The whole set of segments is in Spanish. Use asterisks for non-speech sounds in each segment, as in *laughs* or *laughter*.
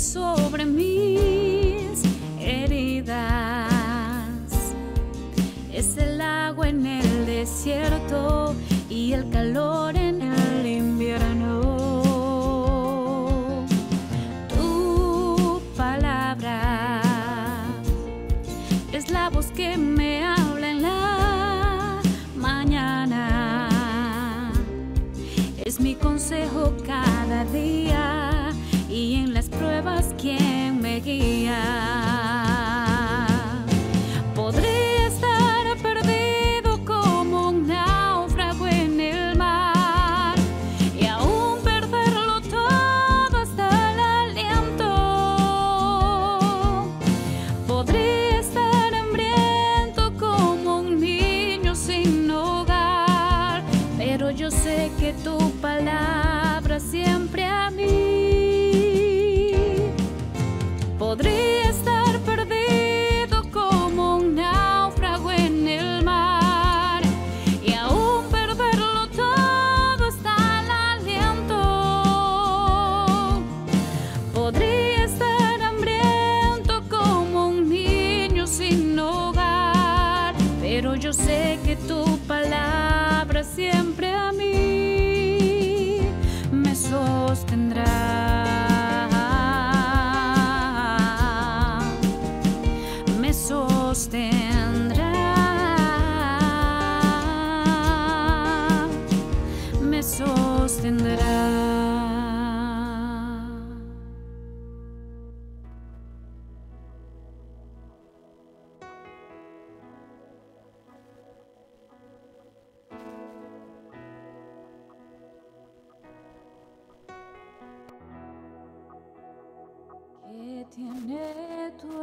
sobre mis heridas. Es el agua en el desierto y el calor en el invierno. Tu palabra es la voz que me habla en la mañana. Es mi consejo cada día. Quién me guía.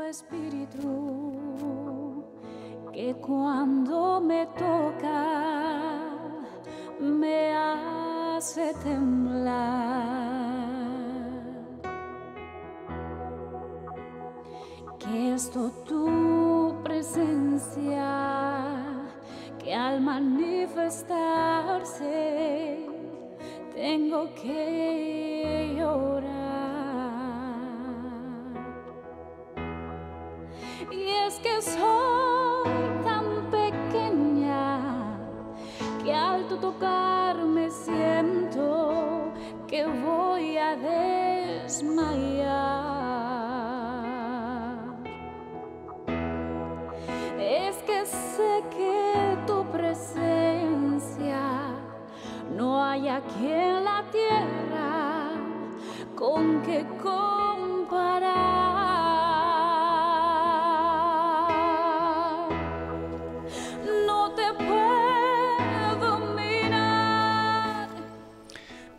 espíritu que cuando me toca me hace temblar. Que esto tu presencia que al manifestarse tengo que God.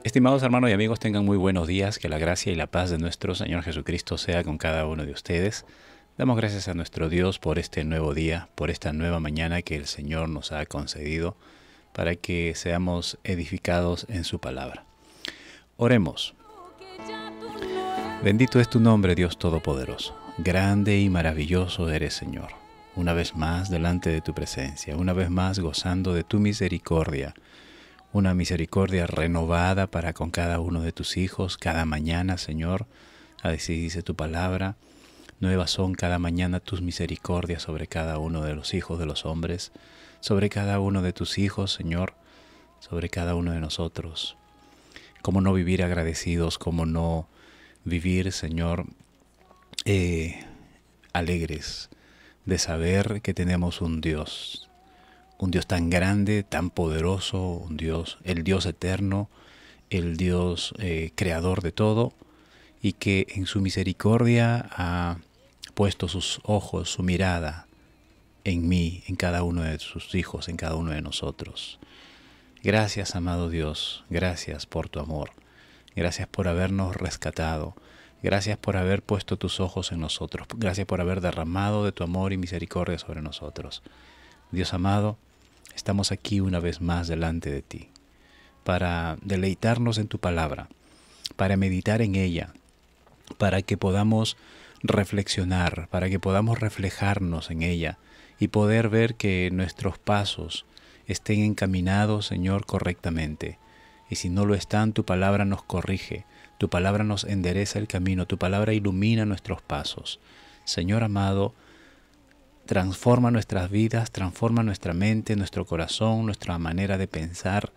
Estimados hermanos y amigos, tengan muy buenos días, que la gracia y la paz de nuestro Señor Jesucristo sea con cada uno de ustedes. Damos gracias a nuestro Dios por este nuevo día, por esta nueva mañana que el Señor nos ha concedido para que seamos edificados en su palabra. Oremos. Bendito es tu nombre, Dios Todopoderoso. Grande y maravilloso eres, Señor. Una vez más delante de tu presencia, una vez más gozando de tu misericordia una misericordia renovada para con cada uno de tus hijos, cada mañana, Señor, así dice tu palabra. Nuevas son cada mañana tus misericordias sobre cada uno de los hijos de los hombres, sobre cada uno de tus hijos, Señor, sobre cada uno de nosotros. ¿Cómo no vivir agradecidos? ¿Cómo no vivir, Señor, eh, alegres de saber que tenemos un Dios un Dios tan grande, tan poderoso, un Dios, el Dios eterno, el Dios eh, creador de todo, y que en su misericordia ha puesto sus ojos, su mirada en mí, en cada uno de sus hijos, en cada uno de nosotros. Gracias, amado Dios, gracias por tu amor, gracias por habernos rescatado, gracias por haber puesto tus ojos en nosotros, gracias por haber derramado de tu amor y misericordia sobre nosotros. Dios amado, Estamos aquí una vez más delante de ti, para deleitarnos en tu palabra, para meditar en ella, para que podamos reflexionar, para que podamos reflejarnos en ella y poder ver que nuestros pasos estén encaminados, Señor, correctamente. Y si no lo están, tu palabra nos corrige, tu palabra nos endereza el camino, tu palabra ilumina nuestros pasos. Señor amado, transforma nuestras vidas, transforma nuestra mente, nuestro corazón, nuestra manera de pensar,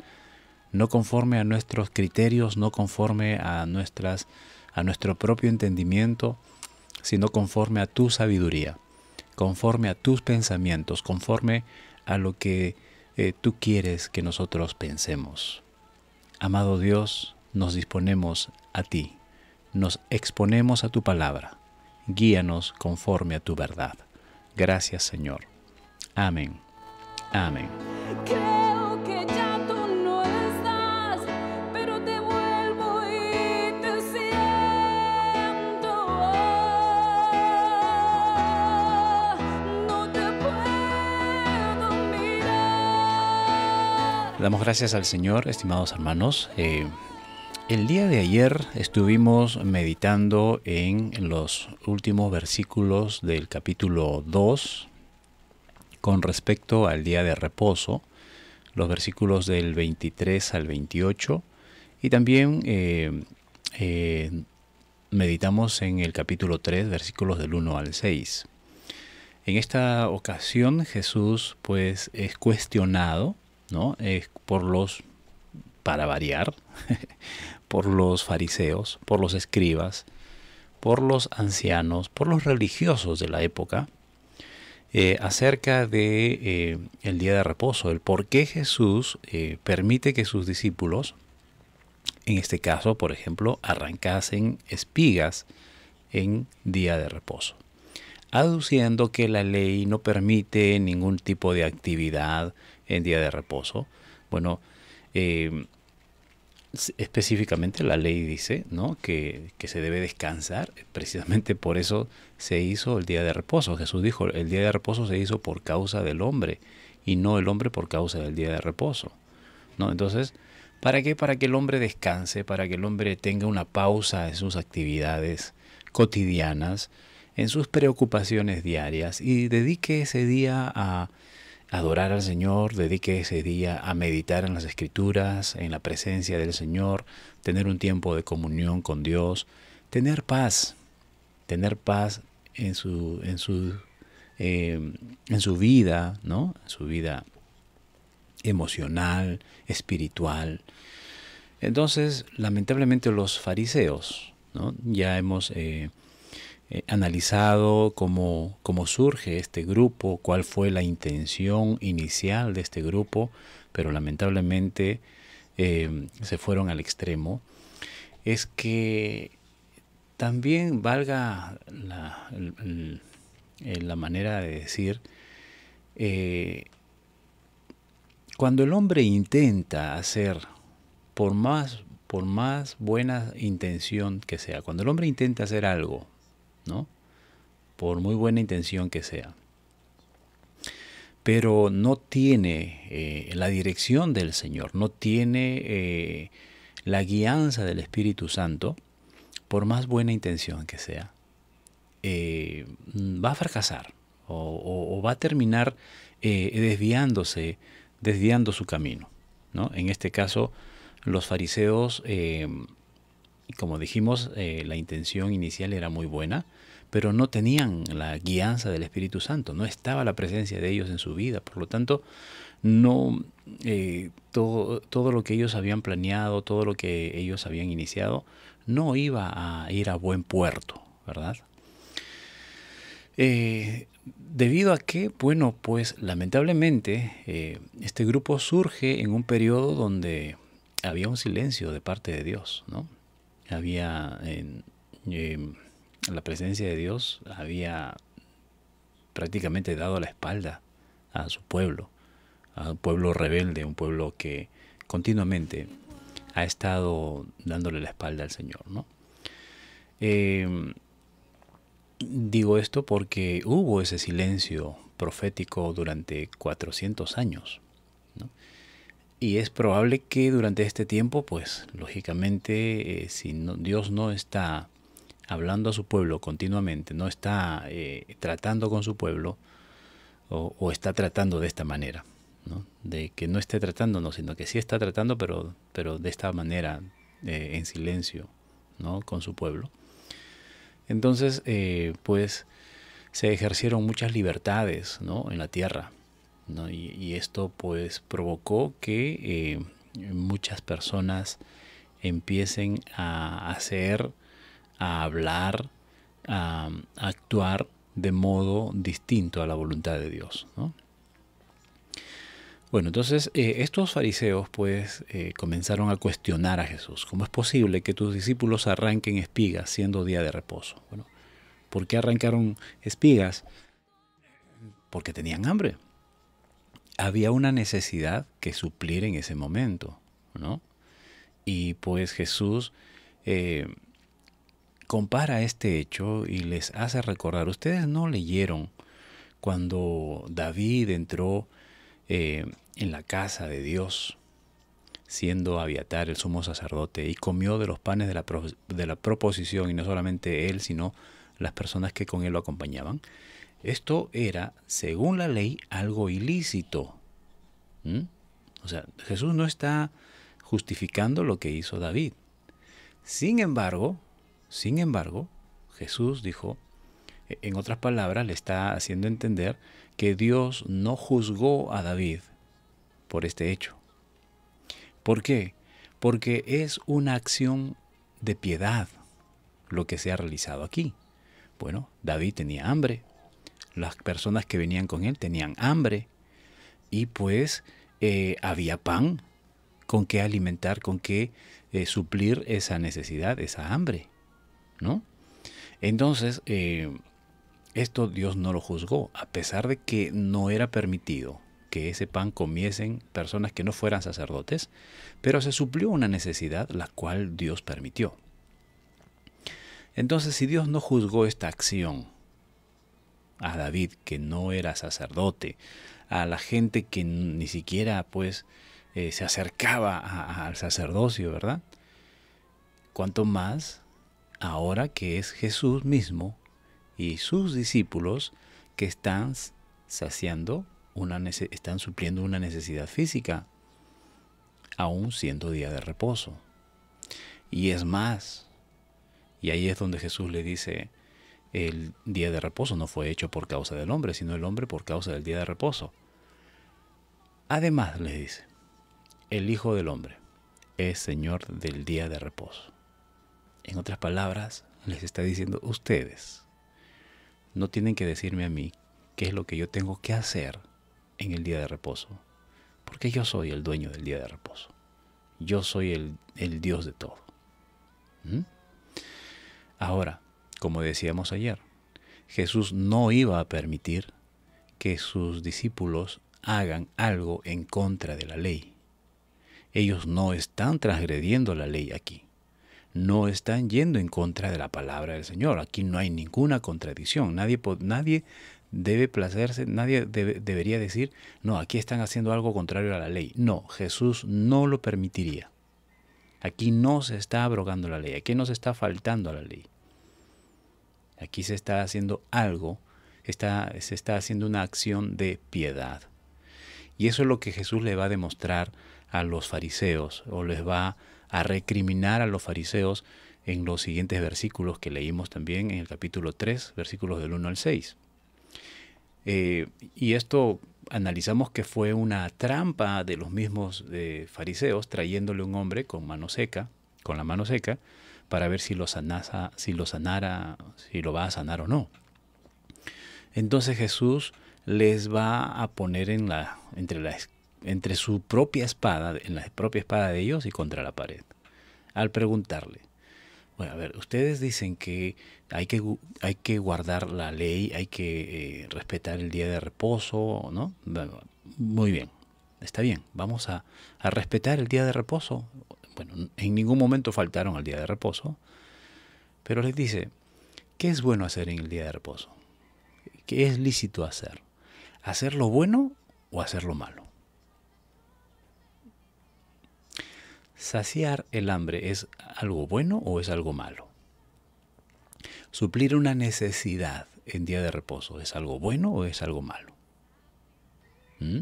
no conforme a nuestros criterios, no conforme a nuestras a nuestro propio entendimiento, sino conforme a tu sabiduría, conforme a tus pensamientos, conforme a lo que eh, tú quieres que nosotros pensemos. Amado Dios, nos disponemos a ti, nos exponemos a tu palabra, guíanos conforme a tu verdad. Gracias Señor. Amén. Amén. Creo que ya tú no estás, pero te vuelvo y te siento. no te puedo mirar. Damos gracias al Señor, estimados hermanos. Eh, el día de ayer estuvimos meditando en los últimos versículos del capítulo 2 con respecto al día de reposo, los versículos del 23 al 28 y también eh, eh, meditamos en el capítulo 3, versículos del 1 al 6. En esta ocasión Jesús pues es cuestionado, ¿no? Es por los, para variar, *laughs* por los fariseos, por los escribas, por los ancianos, por los religiosos de la época, eh, acerca de eh, el día de reposo, el por qué Jesús eh, permite que sus discípulos, en este caso, por ejemplo, arrancasen espigas en día de reposo, aduciendo que la ley no permite ningún tipo de actividad en día de reposo. Bueno, específicamente la ley dice ¿no? que, se debe descansar, precisamente por eso se hizo el día de reposo. Jesús dijo, el día de reposo se hizo por causa del hombre y no el hombre por causa del día de reposo. ¿no? Entonces, ¿para qué? Para que el hombre descanse, para que el hombre tenga una pausa en sus actividades cotidianas, en sus preocupaciones diarias y dedique ese día a adorar al Señor, dedique ese día a meditar en las escrituras, en la presencia del Señor, tener un tiempo de comunión con Dios, tener paz, tener paz en su, en su, em, en su vida, ¿no? En su vida emocional, espiritual. Entonces, lamentablemente los fariseos, ¿no? Ya hemos eh, eh, analizado cómo, surge este grupo, cuál fue la intención inicial de este grupo, pero lamentablemente em, se fueron al extremo, es que también valga la, la manera de decir, eh, cuando el hombre intenta hacer, por más, por más buena intención que sea, cuando el hombre intenta hacer algo ¿no? Por muy buena intención que sea. Pero no tiene eh, la dirección del Señor, no tiene eh, la guianza del Espíritu Santo, por más buena intención que sea, eh, va a fracasar o, va a terminar desviándose, desviando su camino. ¿no? En este caso, los fariseos como dijimos, eh, la intención inicial era muy buena, pero no tenían la guianza del Espíritu Santo, no estaba la presencia de ellos en su vida, por lo tanto, no eh, todo, lo que ellos habían planeado, todo lo que ellos habían iniciado, no iba a ir a buen puerto, ¿verdad? Eh, debido a que, bueno, pues lamentablemente este grupo surge en un periodo donde había un silencio de parte de Dios, ¿no? había en em, la presencia de Dios, había prácticamente dado la espalda a su pueblo, a un pueblo rebelde, un pueblo que continuamente ha estado dándole la espalda al Señor, ¿no? Em, digo esto porque hubo ese silencio profético durante 400 años. Y es probable que durante este tiempo, pues lógicamente, eh, si Dios no está hablando a su pueblo continuamente, no está eh, tratando con su pueblo, o, está tratando de esta manera, de que no esté tratándonos, sino que sí está tratando, pero, pero de esta manera, eh, en silencio, ¿no? con su pueblo. Entonces, pues se ejercieron muchas libertades ¿no? en la tierra y, esto pues provocó que eh, muchas personas empiecen a hacer, a hablar, a, actuar de modo distinto a la voluntad de Dios. Bueno, entonces eh, estos fariseos pues eh, comenzaron a cuestionar a Jesús. ¿Cómo es posible que tus discípulos arranquen espigas siendo día de reposo? Bueno, ¿por qué arrancaron espigas? Porque tenían hambre había una necesidad que suplir en ese momento, ¿no? Y pues Jesús eh, compara este hecho y les hace recordar, ustedes no leyeron cuando David entró eh, en la casa de Dios, siendo aviatar el sumo sacerdote, y comió de los panes de la, de la proposición, y no solamente él, sino las personas que con él lo acompañaban. Esto era, según la ley, algo ilícito. ¿Mm? O sea, Jesús no está justificando lo que hizo David. Sin embargo, sin embargo, Jesús dijo, e-, en otras palabras, le está haciendo entender que Dios no juzgó a David por este hecho. ¿Por qué? Porque es una acción de piedad lo que se ha realizado aquí. Bueno, David tenía hambre, las personas que venían con él tenían hambre y pues eh, había pan con qué alimentar, con qué eh, suplir esa necesidad, esa hambre, ¿no? Entonces, eh, esto Dios no lo juzgó, a pesar de que no era permitido que ese pan comiesen personas que no fueran sacerdotes, pero se suplió una necesidad la cual Dios permitió. Entonces, si Dios no juzgó esta acción a David que no era sacerdote, a la gente que ni siquiera pues eh, se acercaba al sacerdocio, ¿verdad? Cuanto más ahora que es Jesús mismo y sus discípulos que están saciando una están supliendo una necesidad física, aún siendo día de reposo. Y es más, y ahí es donde Jesús le dice, el día de reposo no fue hecho por causa del hombre, sino el hombre por causa del día de reposo. Además, les dice, el Hijo del Hombre es Señor del día de reposo. En otras palabras, les está diciendo, ustedes no tienen que decirme a mí qué es lo que yo tengo que hacer en el día de reposo, porque yo soy el dueño del día de reposo. Yo soy el, Dios de todo. ¿Mm? Ahora, como decíamos ayer, Jesús no iba a permitir que sus discípulos hagan algo en contra de la ley. Ellos no están transgrediendo la ley aquí. No están yendo en contra de la palabra del Señor. Aquí no hay ninguna contradicción. Nadie, nadie debe placerse, nadie debería decir, no, aquí están haciendo algo contrario a la ley. No, Jesús no lo permitiría. Aquí no se está abrogando la ley, aquí no se está faltando a la ley. Aquí se está haciendo algo, se está haciendo una acción de piedad. Y eso es lo que Jesús le va a demostrar a los fariseos o les va a recriminar a los fariseos en los siguientes versículos que leímos también en el capítulo 3, versículos del 1 al 6. Eh, y esto analizamos que fue una trampa de los mismos eh, fariseos trayéndole un hombre con mano seca, con la mano seca, para ver si lo, si lo sanara, si lo va a sanar o no. Entonces Jesús les va a poner entre, su propia espada, en la propia espada de ellos y contra la pared, al preguntarle, bueno, a ver, ustedes dicen que hay que, hay que guardar la ley, hay que eh, respetar el día de reposo, ¿no? muy bien, está bien, vamos a respetar el día de reposo, bueno, en ningún momento faltaron al día de reposo, pero les dice, ¿qué es bueno hacer en el día de reposo? ¿Qué es lícito hacer? ¿Hacer lo bueno o hacer lo malo? ¿Saciar el hambre es algo bueno o es algo malo? ¿Suplir una necesidad en día de reposo es algo bueno o es algo malo? ¿Mm?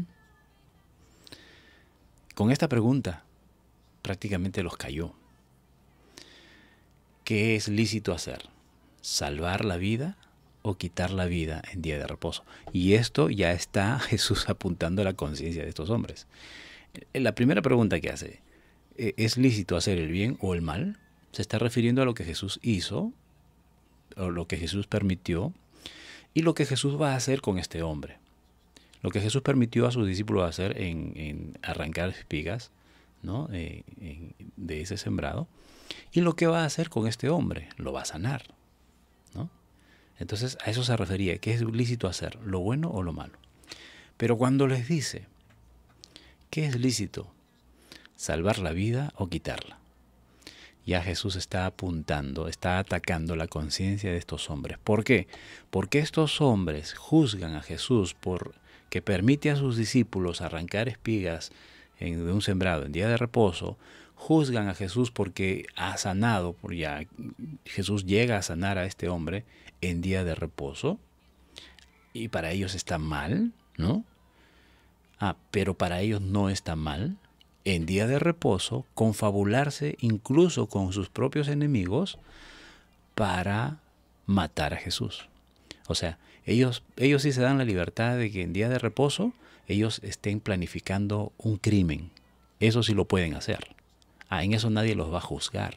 Con esta pregunta prácticamente los cayó. ¿Qué es lícito hacer? ¿Salvar la vida o quitar la vida en día de reposo? Y esto ya está *laughs* Jesús apuntando a la conciencia de estos hombres. Eh, la primera pregunta que hace, eh, ¿es lícito hacer el bien o el mal? Se está refiriendo a lo que Jesús hizo, o lo que Jesús permitió, y lo que Jesús va a hacer con este hombre. Lo que Jesús permitió a sus discípulos hacer en, en arrancar espigas, eh, eh, de ese sembrado. Y lo que va a hacer con este hombre, lo va a sanar. Entonces a eso se refería, que es lícito hacer, lo bueno o lo malo. Pero cuando les dice, ¿qué es lícito? ¿Salvar la vida o quitarla? Ya Jesús está apuntando, está atacando la conciencia de estos hombres. ¿Por qué? Porque estos hombres juzgan a Jesús por que permite a sus discípulos arrancar espigas en, de un sembrado en día de reposo, juzgan a Jesús porque ha sanado, porque ya Jesús llega a sanar a este hombre en día de reposo, y para ellos está mal, ¿no? Ah, pero para ellos no está mal, en día de reposo, confabularse incluso con sus propios enemigos para matar a Jesús. O sea, ellos, ellos sí se dan la libertad de que en día de reposo ellos estén planificando un crimen. Eso sí lo pueden hacer. Ah, en eso nadie los va a juzgar.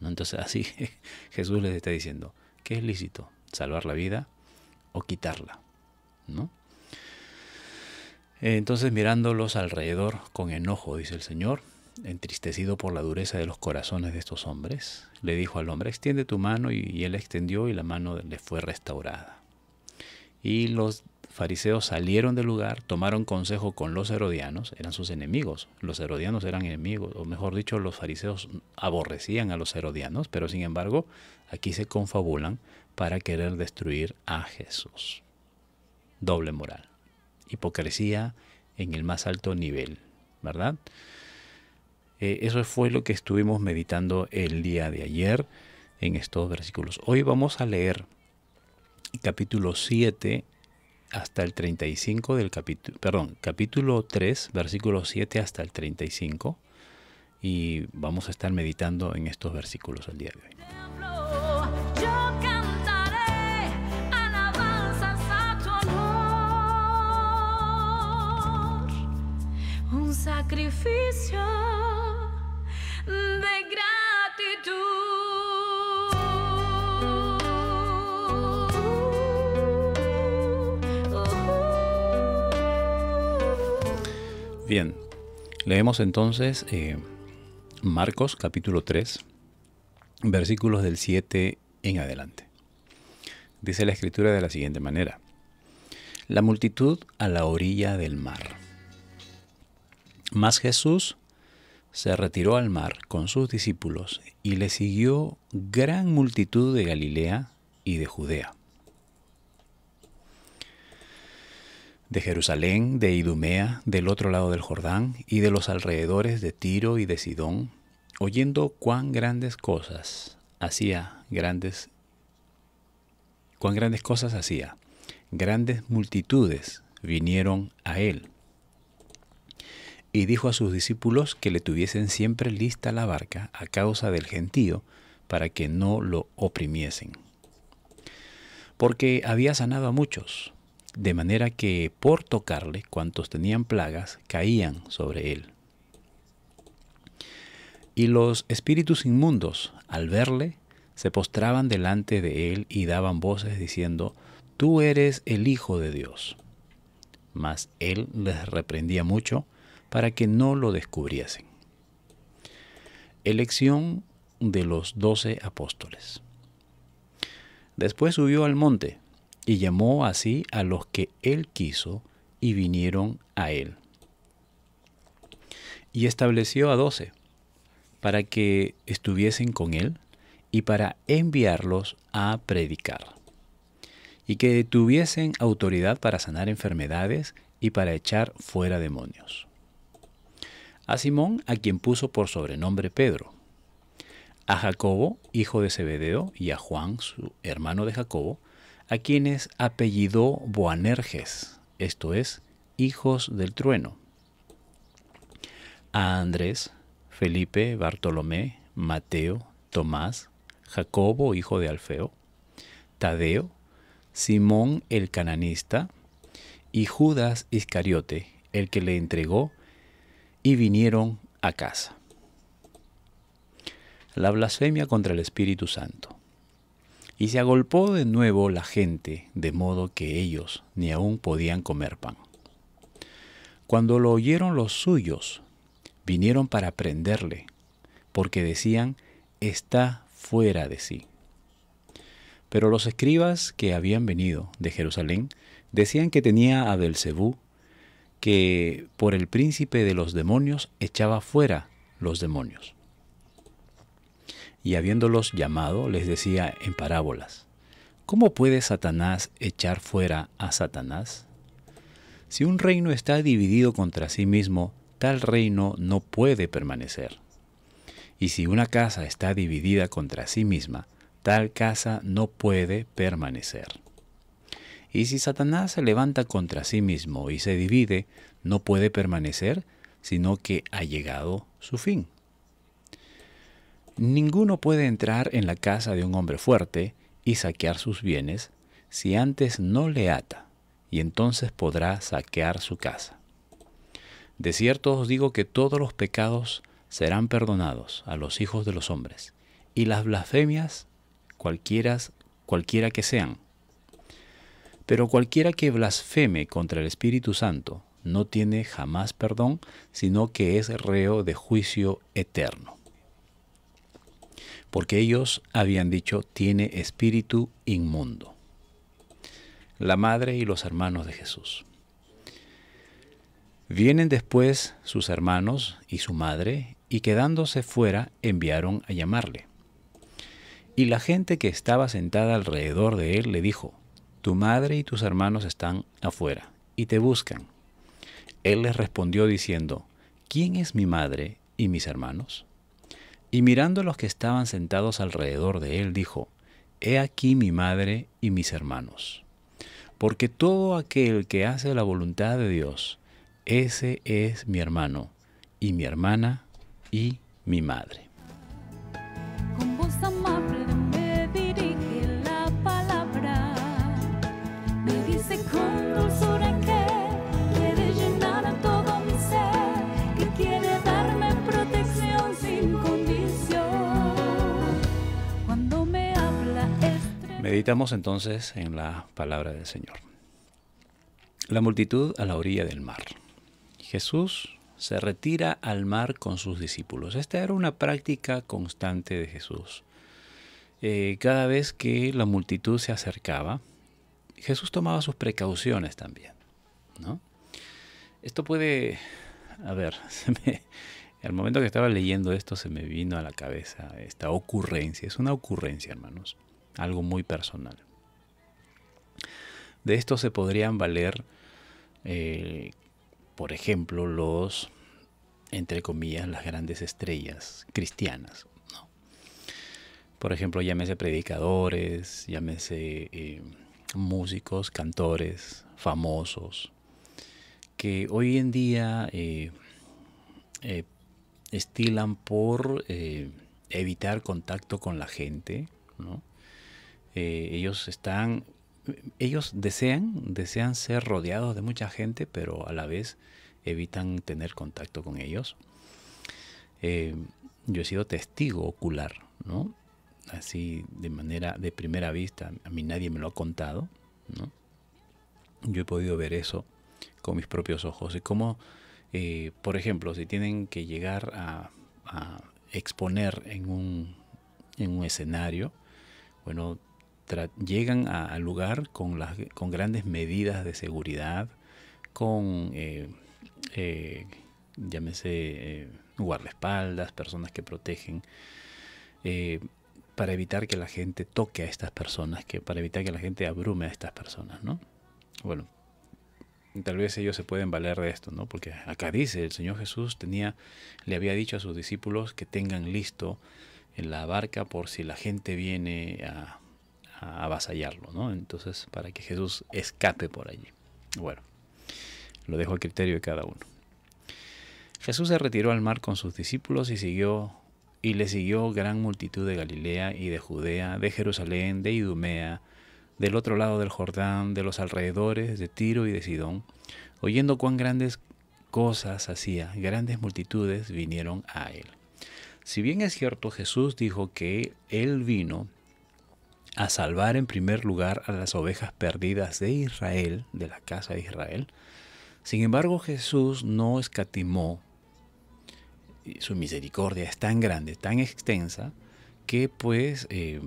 ¿No? Entonces así *laughs* Jesús les está diciendo, ¿qué es lícito? ¿Salvar la vida o quitarla? ¿No? Entonces mirándolos alrededor con enojo, dice el Señor, entristecido por la dureza de los corazones de estos hombres, le dijo al hombre, extiende tu mano y, él extendió y la mano le fue restaurada. Y los fariseos salieron del lugar, tomaron consejo con los herodianos, eran sus enemigos. Los herodianos eran enemigos, o mejor dicho, los fariseos aborrecían a los herodianos, pero sin embargo, aquí se confabulan para querer destruir a Jesús. Doble moral. Hipocresía en el más alto nivel, ¿verdad? Eh, eso fue lo que estuvimos meditando el día de ayer en estos versículos. Hoy vamos a leer capítulo 7 hasta el 35 del capítulo, perdón, capítulo 3, versículo 7 hasta el 35 y vamos a estar meditando en estos versículos el día de hoy. Un sacrificio de Bien, leemos entonces eh, Marcos capítulo 3, versículos del 7 en adelante. Dice la escritura de la siguiente manera. La multitud a la orilla del mar. Mas Jesús se retiró al mar con sus discípulos y le siguió gran multitud de Galilea y de Judea de Jerusalén, de Idumea, del otro lado del Jordán y de los alrededores de Tiro y de Sidón, oyendo cuán grandes cosas hacía grandes cuán grandes cosas hacía. Grandes multitudes vinieron a él. Y dijo a sus discípulos que le tuviesen siempre lista la barca a causa del gentío, para que no lo oprimiesen. Porque había sanado a muchos de manera que por tocarle cuantos tenían plagas caían sobre él. Y los espíritus inmundos, al verle, se postraban delante de él y daban voces diciendo, Tú eres el Hijo de Dios. Mas él les reprendía mucho para que no lo descubriesen. Elección de los doce apóstoles. Después subió al monte y llamó así a los que él quiso y vinieron a él. Y estableció a doce para que estuviesen con él y para enviarlos a predicar y que tuviesen autoridad para sanar enfermedades y para echar fuera demonios. A Simón, a quien puso por sobrenombre Pedro, a Jacobo, hijo de Zebedeo, y a Juan, su hermano de Jacobo, a quienes apellidó Boanerges, esto es, hijos del trueno. A Andrés, Felipe, Bartolomé, Mateo, Tomás, Jacobo, hijo de Alfeo, Tadeo, Simón el cananista, y Judas Iscariote, el que le entregó, y vinieron a casa. La blasfemia contra el Espíritu Santo. Y se agolpó de nuevo la gente, de modo que ellos ni aún podían comer pan. Cuando lo oyeron los suyos, vinieron para prenderle, porque decían, está fuera de sí. Pero los escribas que habían venido de Jerusalén decían que tenía a Delcebú que por el príncipe de los demonios echaba fuera los demonios y habiéndolos llamado les decía en parábolas, ¿cómo puede Satanás echar fuera a Satanás? Si un reino está dividido contra sí mismo, tal reino no puede permanecer. Y si una casa está dividida contra sí misma, tal casa no puede permanecer. Y si Satanás se levanta contra sí mismo y se divide, no puede permanecer, sino que ha llegado su fin. Ninguno puede entrar en la casa de un hombre fuerte y saquear sus bienes si antes no le ata, y entonces podrá saquear su casa. De cierto os digo que todos los pecados serán perdonados a los hijos de los hombres, y las blasfemias cualquiera, cualquiera que sean. Pero cualquiera que blasfeme contra el Espíritu Santo no tiene jamás perdón, sino que es reo de juicio eterno porque ellos habían dicho, tiene espíritu inmundo. La madre y los hermanos de Jesús. Vienen después sus hermanos y su madre, y quedándose fuera enviaron a llamarle. Y la gente que estaba sentada alrededor de él le dijo, Tu madre y tus hermanos están afuera, y te buscan. Él les respondió diciendo, ¿Quién es mi madre y mis hermanos? Y mirando a los que estaban sentados alrededor de él, dijo, He aquí mi madre y mis hermanos. Porque todo aquel que hace la voluntad de Dios, ese es mi hermano y mi hermana y mi madre. Con Meditamos entonces en la palabra del Señor. La multitud a la orilla del mar. Jesús se retira al mar con sus discípulos. Esta era una práctica constante de Jesús. Eh, cada vez que la multitud se acercaba, Jesús tomaba sus precauciones también. ¿no? Esto puede, a ver, *laughs* al momento que estaba leyendo esto se me vino a la cabeza esta ocurrencia. Es una ocurrencia, hermanos algo muy personal. De esto se podrían valer, eh, por ejemplo, los, entre comillas, las grandes estrellas cristianas. ¿no? Por ejemplo, llámese predicadores, llámese eh, músicos, cantores, famosos, que hoy en día eh, estilan por evitar contacto con la gente, ¿no? Eh, ellos están, ellos desean, desean ser rodeados de mucha gente, pero a la vez evitan tener contacto con ellos. Eh, yo he sido testigo ocular, ¿no? Así de manera de primera vista, a mí nadie me lo ha contado, Yo he podido ver eso con mis propios ojos y como eh, por ejemplo, si tienen que llegar a, exponer en un, en un escenario, bueno, llegan al lugar con, las, con grandes medidas de seguridad, con, eh, eh, llámese, eh, guardaespaldas, personas que protegen, para evitar que la gente toque a estas personas, que, para evitar que la gente abrume a estas personas, ¿no? Bueno, tal vez ellos se pueden valer de esto, ¿no? Porque acá dice, el Señor Jesús tenía, le había dicho a sus discípulos que tengan listo en la barca por si la gente viene a a avasallarlo, ¿no? Entonces, para que Jesús escape por allí. Bueno, lo dejo al criterio de cada uno. Jesús se retiró al mar con sus discípulos y siguió y le siguió gran multitud de Galilea y de Judea, de Jerusalén, de Idumea, del otro lado del Jordán, de los alrededores de Tiro y de Sidón, oyendo cuán grandes cosas hacía, grandes multitudes vinieron a él. Si bien es cierto, Jesús dijo que él vino a salvar en primer lugar a las ovejas perdidas de Israel, de la casa de Israel. Sin embargo, Jesús no escatimó. Su misericordia es tan grande, tan extensa, que pues eh,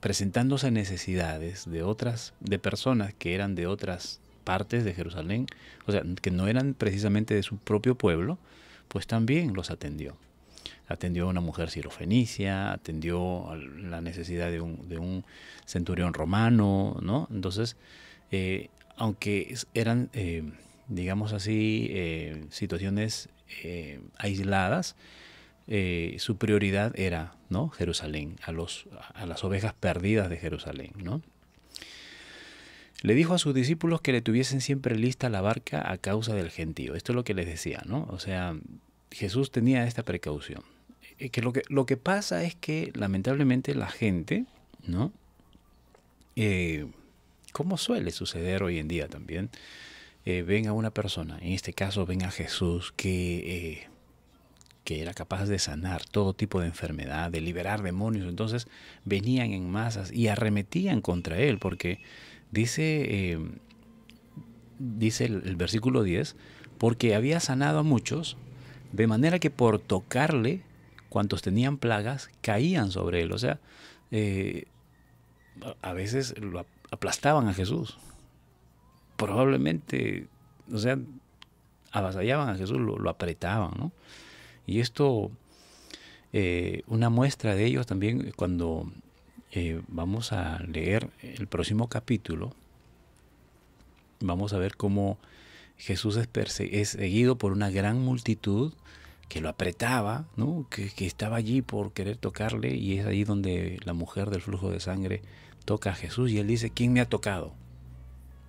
presentándose necesidades de otras, de personas que eran de otras partes de Jerusalén, o sea, que no eran precisamente de su propio pueblo, pues también los atendió atendió a una mujer cirofenicia, atendió a la necesidad de un, centurión romano, ¿no? Entonces, eh, aunque eran, eh, digamos así, eh, situaciones aisladas, su prioridad era ¿no? Jerusalén, a, los, a las ovejas perdidas de Jerusalén, ¿no? Le dijo a sus discípulos que le tuviesen siempre lista la barca a causa del gentío. Esto es lo que les decía, ¿no? O sea, Jesús tenía esta precaución. Eh, lo que, lo que pasa es que lamentablemente la gente, ¿no? Eh, como suele suceder hoy en día también, eh, ven a una persona, en este caso ven a Jesús, que, que era capaz de sanar todo tipo de enfermedad, de liberar demonios, entonces venían en masas y arremetían contra él, porque dice, dice el, el versículo 10, porque había sanado a muchos, de manera que por tocarle cuantos tenían plagas caían sobre él. O sea, eh, a veces lo aplastaban a Jesús. Probablemente, o sea, avasallaban a Jesús, lo, apretaban, ¿no? Y esto, eh, una muestra de ellos también eh, cuando vamos a leer el próximo capítulo, vamos a ver cómo Jesús es, es seguido por una gran multitud que lo apretaba, ¿no? que, estaba allí por querer tocarle y es ahí donde la mujer del flujo de sangre toca a Jesús y él dice, ¿quién me ha tocado?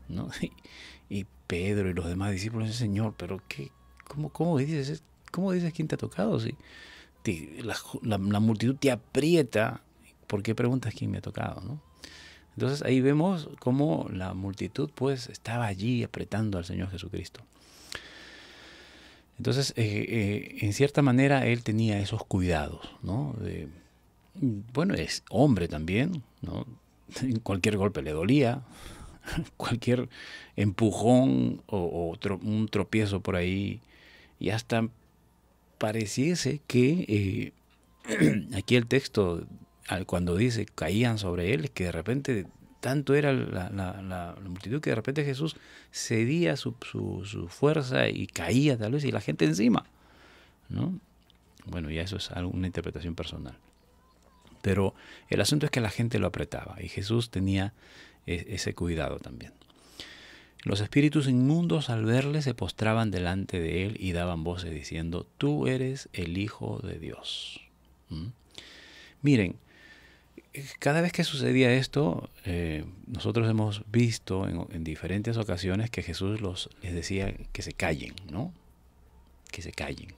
¿No? *laughs* Y, Pedro y los demás discípulos dicen, Señor, pero qué, ¿cómo, cómo dices? ¿Cómo dices quién te ha tocado? la, la, multitud te aprieta, ¿por qué preguntas quién me ha tocado? ¿no? Entonces ahí vemos cómo la multitud pues estaba allí apretando al Señor Jesucristo. Entonces, eh, eh, en cierta manera, él tenía esos cuidados, ¿no? bueno, es hombre también, ¿no? *laughs* Cualquier golpe le dolía, *laughs* cualquier empujón o, un tropiezo por ahí, y hasta pareciese que eh, *clears throat* aquí el texto, cuando dice caían sobre él, que de repente tanto era la, multitud que de repente Jesús cedía su, fuerza y caía tal vez y la gente encima. ¿no? Bueno, ya eso es una interpretación personal. Pero el asunto es que la gente lo apretaba y Jesús tenía e, ese cuidado también. Los espíritus inmundos al verle se postraban delante de él y daban voces diciendo, tú eres el Hijo de Dios. Miren, cada vez que sucedía esto, eh, nosotros hemos visto en, diferentes ocasiones que Jesús los, les decía que se callen, ¿no? Que se callen.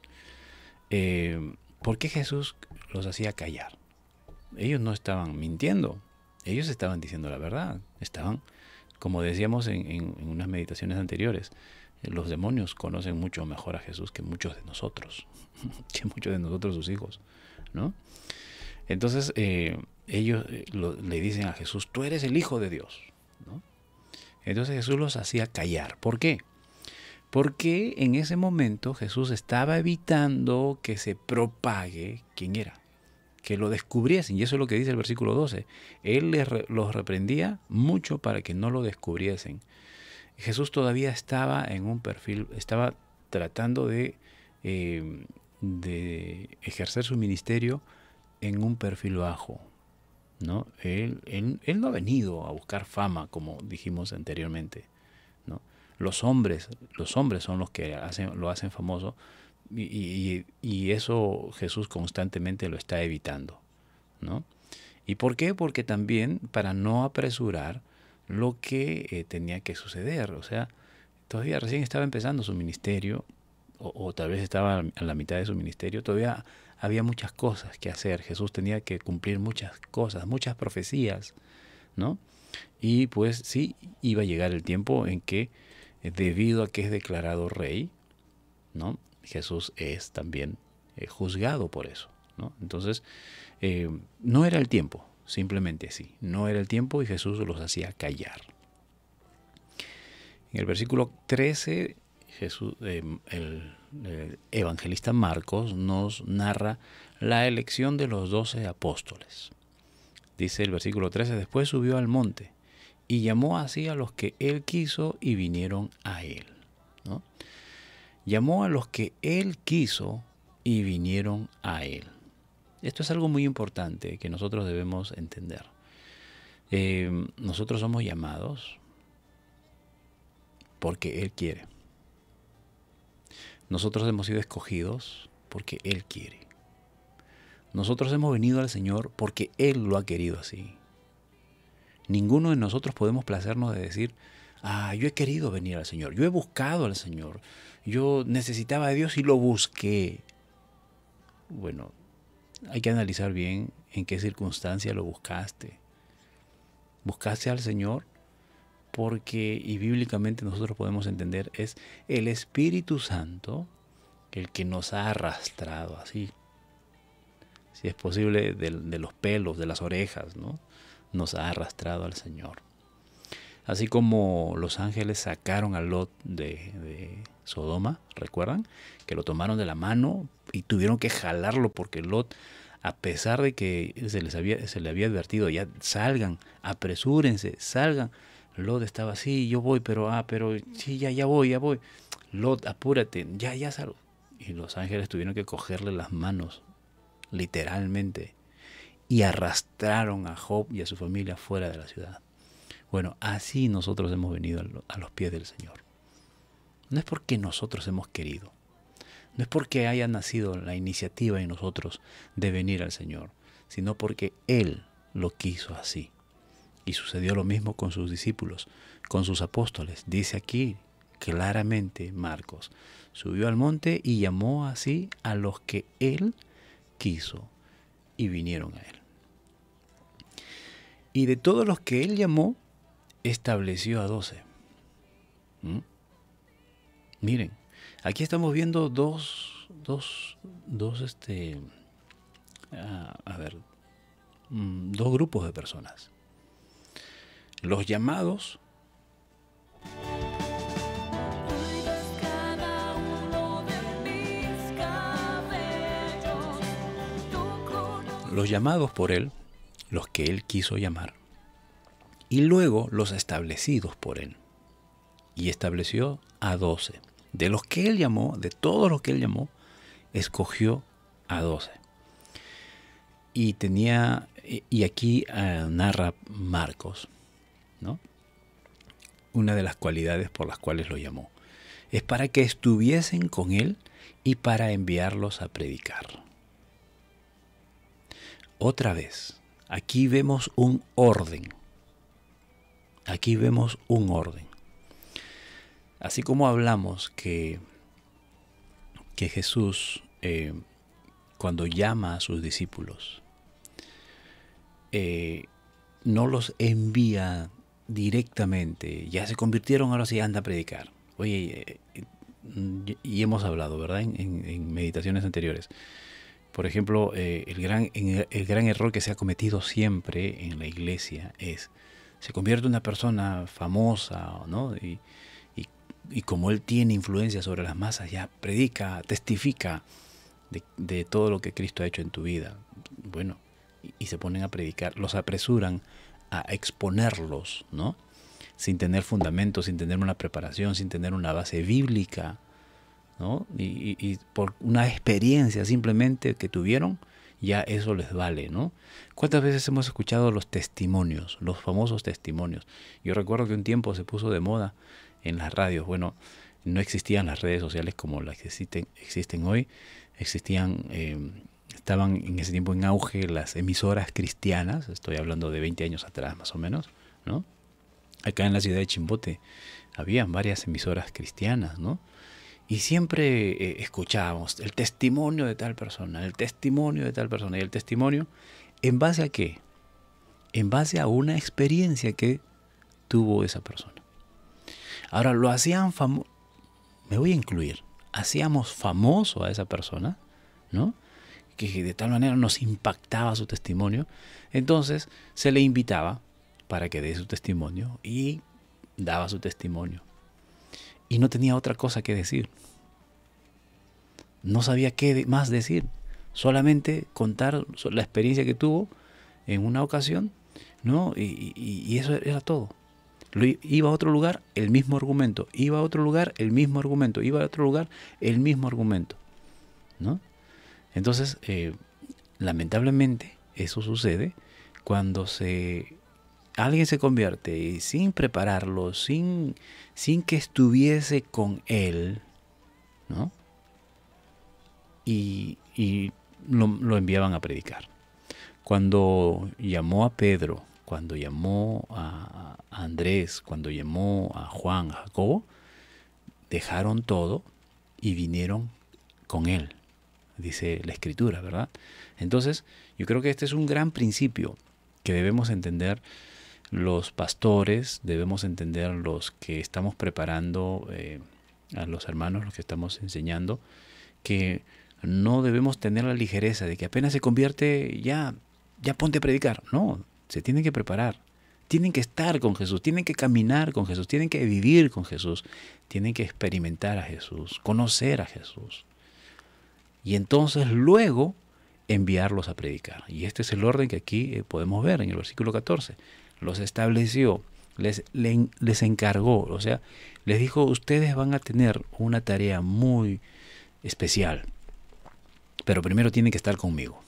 Eh, ¿Por qué Jesús los hacía callar? Ellos no estaban mintiendo, ellos estaban diciendo la verdad, estaban, como decíamos en, unas meditaciones anteriores, los demonios conocen mucho mejor a Jesús que muchos de nosotros, *laughs* que muchos de nosotros sus hijos, ¿no? Entonces, eh, ellos eh, le dicen a Jesús, tú eres el Hijo de Dios. Entonces Jesús los hacía callar. ¿Por qué? Porque en ese momento Jesús estaba evitando que se propague quién era, que lo descubriesen. Y eso es lo que dice el versículo 12. Él los reprendía mucho para que no lo descubriesen. Jesús todavía estaba en un perfil, estaba tratando de, eh, de ejercer su ministerio en un perfil bajo, él, no ha venido a buscar fama, como dijimos anteriormente, ¿no? Los hombres, los hombres son los que hacen, lo hacen famoso y, eso Jesús constantemente lo está evitando, ¿no? ¿Y por qué? Porque también para no apresurar lo que eh, tenía que suceder, o sea, todavía recién estaba empezando su ministerio, o, o, tal vez estaba a la mitad de su ministerio, todavía había muchas cosas que hacer. Jesús tenía que cumplir muchas cosas, muchas profecías, ¿no? Y pues sí, iba a llegar el tiempo en que, eh, debido a que es declarado rey, ¿no? Jesús es también eh, juzgado por eso, ¿no? Entonces, eh, no era el tiempo, simplemente sí, No era el tiempo y Jesús los hacía callar. En el versículo 13, Jesús, em, el el eh, evangelista Marcos nos narra la elección de los doce apóstoles. Dice el versículo 13, después subió al monte y llamó así a los que él quiso y vinieron a él. Llamó a los que él quiso y vinieron a él. Esto es algo muy importante que nosotros debemos entender. Eh, nosotros somos llamados porque Él quiere. Nosotros hemos sido escogidos porque Él quiere. Nosotros hemos venido al Señor porque Él lo ha querido así. Ninguno de nosotros podemos placernos de decir, ah, yo he querido venir al Señor, yo he buscado al Señor, yo necesitaba a Dios y lo busqué. Bueno, hay que analizar bien en qué circunstancia lo buscaste. ¿Buscaste al Señor porque, y bíblicamente nosotros podemos entender, es el Espíritu Santo el que nos ha arrastrado así. Si es posible, de, los pelos, de las orejas, ¿no? Nos ha arrastrado al Señor. Así como los ángeles sacaron a Lot de, Sodoma, ¿recuerdan? Que lo tomaron de la mano y tuvieron que jalarlo porque Lot, a pesar de que se, les se le había advertido, ya salgan, apresúrense, salgan, Lot estaba, así, yo voy, pero, ah, pero, sí, ya, ya voy, ya voy. Lot, apúrate, ya, ya salgo. Y los ángeles tuvieron que cogerle las manos, literalmente, y arrastraron a Job y a su familia fuera de la ciudad. Bueno, así nosotros hemos venido a los pies del Señor. No es porque nosotros hemos querido, no es porque haya nacido la iniciativa en nosotros de venir al Señor, sino porque Él lo quiso así. Y sucedió lo mismo con sus discípulos, con sus apóstoles. Dice aquí claramente Marcos, subió al monte y llamó así a los que él quiso y vinieron a él. Y de todos los que él llamó, estableció a doce. ¿Mm? Miren, aquí estamos viendo dos, dos, dos, este, ah, a ver, mm, dos grupos de personas los llamados los llamados por Él, los que Él quiso llamar, y luego los establecidos por Él. Y estableció a doce. De los que Él llamó, de todos los que Él llamó, escogió a doce. Y tenía, y aquí eh, narra Marcos, una de las cualidades por las cuales lo llamó. Es para que estuviesen con él y para enviarlos a predicar. Otra vez, aquí vemos un orden. Aquí vemos un orden. Así como hablamos que, que Jesús, eh, cuando llama a sus discípulos, eh, no los envía directamente, ya se convirtieron, ahora sí anda a predicar. Oye, eh, y hemos hablado, ¿verdad? En, meditaciones anteriores. Por ejemplo, eh, el, gran, el gran error que se ha cometido siempre en la iglesia es, se convierte una persona famosa, ¿no? Y, como él tiene influencia sobre las masas, ya predica, testifica de, todo lo que Cristo ha hecho en tu vida. Bueno, y se ponen a predicar, los apresuran a exponerlos, ¿no? Sin tener fundamentos, sin tener una preparación, sin tener una base bíblica, Y, por una experiencia simplemente que tuvieron, ya eso les vale, ¿no? ¿Cuántas veces hemos escuchado los testimonios, los famosos testimonios? Yo recuerdo que un tiempo se puso de moda en las radios, bueno, no existían las redes sociales como las que existen, existen hoy, existían eh, estaban en ese tiempo en auge las emisoras cristianas, estoy hablando de 20 años atrás más o menos, ¿no? Acá en la ciudad de Chimbote habían varias emisoras cristianas, ¿no? Y siempre eh, escuchábamos el testimonio de tal persona, el testimonio de tal persona y el testimonio, ¿en base a qué? En base a una experiencia que tuvo esa persona. Ahora, lo hacían famoso, me voy a incluir, hacíamos famoso a esa persona, ¿no? que de tal manera nos impactaba su testimonio, entonces se le invitaba para que dé su testimonio y daba su testimonio. Y no tenía otra cosa que decir. No sabía qué más decir. Solamente contar la experiencia que tuvo en una ocasión, ¿no? Y, eso era todo. Iba a otro lugar, el mismo argumento. Iba a otro lugar, el mismo argumento. Iba a otro lugar, el mismo argumento. ¿No? Entonces, eh, lamentablemente, eso sucede cuando alguien se convierte sin prepararlo, sin, que estuviese con él, ¿no? Y, lo, enviaban a predicar. Cuando llamó a Pedro, cuando llamó a Andrés, cuando llamó a Juan, a Jacobo, dejaron todo y vinieron con él dice la escritura, ¿verdad? Entonces, yo creo que este es un gran principio que debemos entender los pastores, debemos entender los que estamos preparando eh, a los hermanos, los que estamos enseñando, que no debemos tener la ligereza de que apenas se convierte ya, ya ponte a predicar. No, se tienen que preparar, tienen que estar con Jesús, tienen que caminar con Jesús, tienen que vivir con Jesús, tienen que experimentar a Jesús, conocer a Jesús y entonces luego enviarlos a predicar. Y este es el orden que aquí eh, podemos ver en el versículo 14. Los estableció, les, les encargó, o sea, les dijo, ustedes van a tener una tarea muy especial, pero primero tienen que estar conmigo.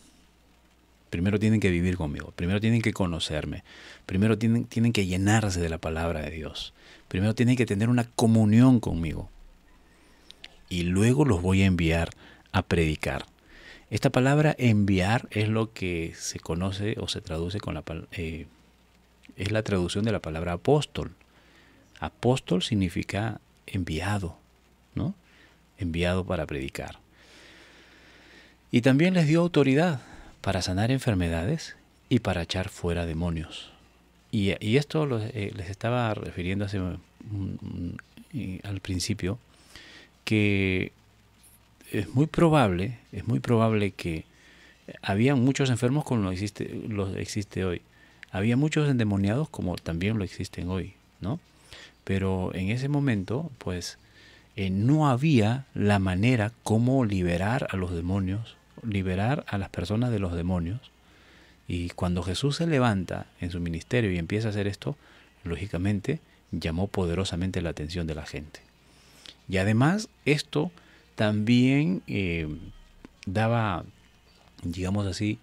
Primero tienen que vivir conmigo, primero tienen que conocerme, primero tienen, tienen que llenarse de la palabra de Dios, primero tienen que tener una comunión conmigo. Y luego los voy a enviar a predicar. Esta palabra enviar es lo que se conoce o se traduce con la eh, es la traducción de la palabra apóstol. Apóstol significa enviado, ¿no? Enviado para predicar. Y también les dio autoridad para sanar enfermedades y para echar fuera demonios. Y, esto eh, les estaba refiriendo eh, al principio, que es muy probable, es muy probable que había muchos enfermos como lo existe, existe hoy. Había muchos endemoniados como también lo existen hoy, ¿no? Pero en ese momento, pues, eh, no había la manera como liberar a los demonios, liberar a las personas de los demonios. Y cuando Jesús se levanta en su ministerio y empieza a hacer esto, lógicamente llamó poderosamente la atención de la gente. Y además esto también eh, daba, digamos así,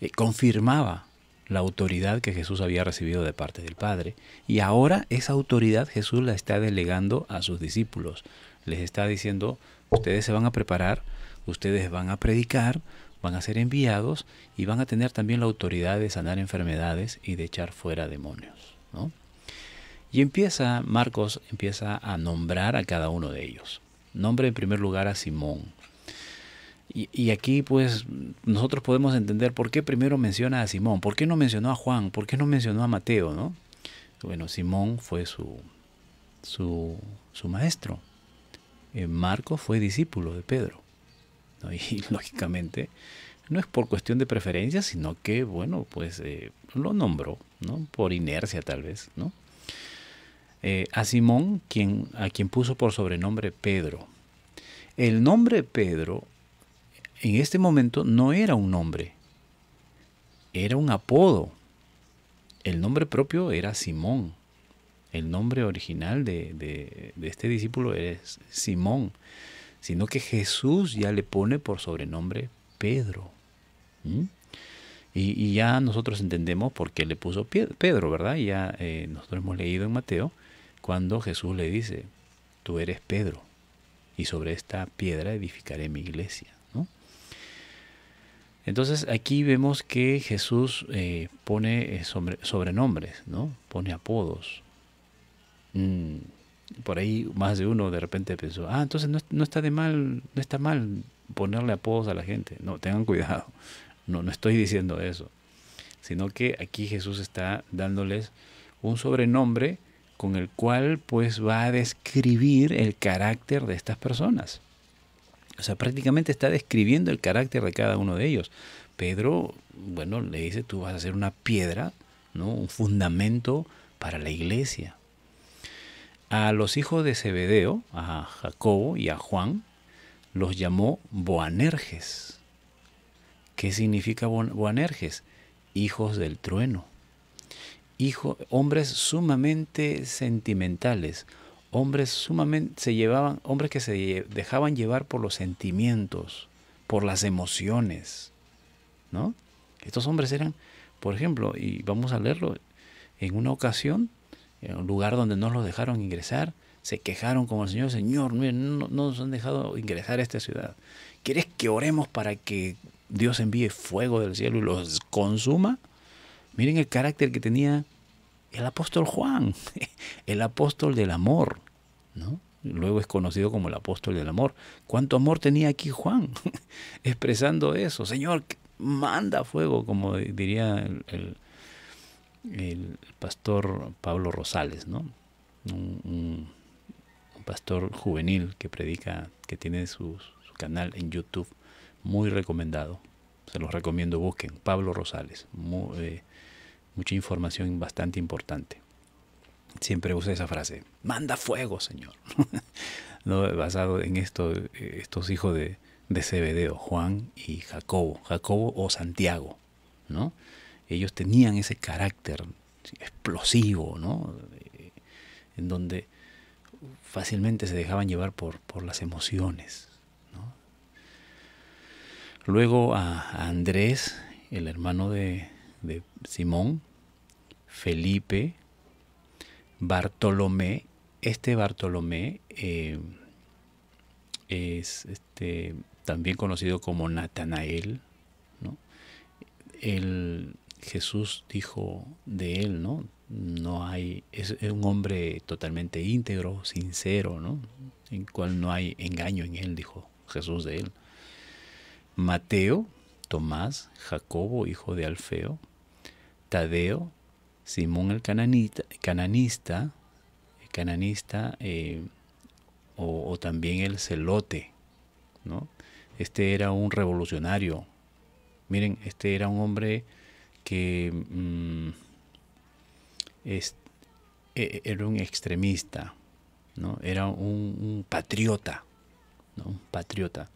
eh, confirmaba la autoridad que Jesús había recibido de parte del Padre. Y ahora esa autoridad Jesús la está delegando a sus discípulos. Les está diciendo, ustedes se van a preparar, ustedes van a predicar, van a ser enviados y van a tener también la autoridad de sanar enfermedades y de echar fuera demonios. Y empieza, Marcos empieza a nombrar a cada uno de ellos. Nombre en primer lugar a Simón. Y, aquí pues nosotros podemos entender por qué primero menciona a Simón, por qué no mencionó a Juan, por qué no mencionó a Mateo, ¿no? Bueno, Simón fue su, su, maestro. Eh, Marco fue discípulo de Pedro. *laughs* Y lógicamente no es por cuestión de preferencia, sino que, bueno, pues eh, lo nombró, ¿no? Por inercia tal vez, ¿no? Eh, a Simón, quien, a quien puso por sobrenombre Pedro. El nombre Pedro en este momento no era un nombre, era un apodo. El nombre propio era Simón. El nombre original de, este discípulo es Simón, sino que Jesús ya le pone por sobrenombre Pedro. Y, ya nosotros entendemos por qué le puso Pedro, ¿verdad? ya eh, nosotros hemos leído en Mateo cuando Jesús le dice, tú eres Pedro, y sobre esta piedra edificaré mi iglesia. Entonces aquí vemos que Jesús eh, pone eh, sobrenombres, ¿no? pone apodos. Mm, por ahí más de uno de repente pensó, ah, entonces no, está de mal, no está mal ponerle apodos a la gente. No, tengan cuidado. No, no estoy diciendo eso. Sino que aquí Jesús está dándoles un sobrenombre con el cual pues va a describir el carácter de estas personas. O sea, prácticamente está describiendo el carácter de cada uno de ellos. Pedro, bueno, le dice, tú vas a ser una piedra, ¿no? un fundamento para la iglesia. A los hijos de Zebedeo, a Jacobo y a Juan, los llamó Boanerges. ¿Qué significa Boanerges? Hijos del trueno hombres sumamente sentimentales, hombres sumamente se llevaban, hombres que se dejaban llevar por los sentimientos, por las emociones, ¿no? Estos hombres eran, por ejemplo, y vamos a leerlo, en una ocasión, en un lugar donde no los dejaron ingresar, se quejaron como el Señor, Señor, no, nos han dejado ingresar a esta ciudad. ¿Quieres que oremos para que Dios envíe fuego del cielo y los consuma? Miren el carácter que tenía el apóstol Juan, *laughs* el apóstol del amor, ¿no? Luego es conocido como el apóstol del amor. ¿Cuánto amor tenía aquí Juan *laughs* expresando eso? Señor, manda fuego, como diría el, pastor Pablo Rosales, ¿no? Un, pastor juvenil que predica, que tiene su, canal en YouTube, muy recomendado. Se los recomiendo, busquen. Pablo Rosales. Eh, mucha información bastante importante. Siempre usa esa frase, manda fuego, Señor. *laughs* ¿No? Basado en esto, eh, estos hijos de, de Zebedeo, Juan y Jacobo, Jacobo o Santiago, ¿no? Ellos tenían ese carácter explosivo, ¿no? Eh, en donde fácilmente se dejaban llevar por, por las emociones. Luego a, Andrés, el hermano de, de Simón, Felipe, Bartolomé. Este Bartolomé eh, es este, también conocido como Natanael. ¿no? El, Jesús dijo de él, ¿no? No hay, es un hombre totalmente íntegro, sincero, ¿no? En cual no hay engaño en él, dijo Jesús de él. Mateo, Tomás, Jacobo, hijo de Alfeo, Tadeo, Simón el cananita, cananista, cananista eh, o, también el celote. ¿no? Este era un revolucionario. Miren, este era un hombre que mm, e, e, era un extremista, ¿no? era un, patriota, un patriota,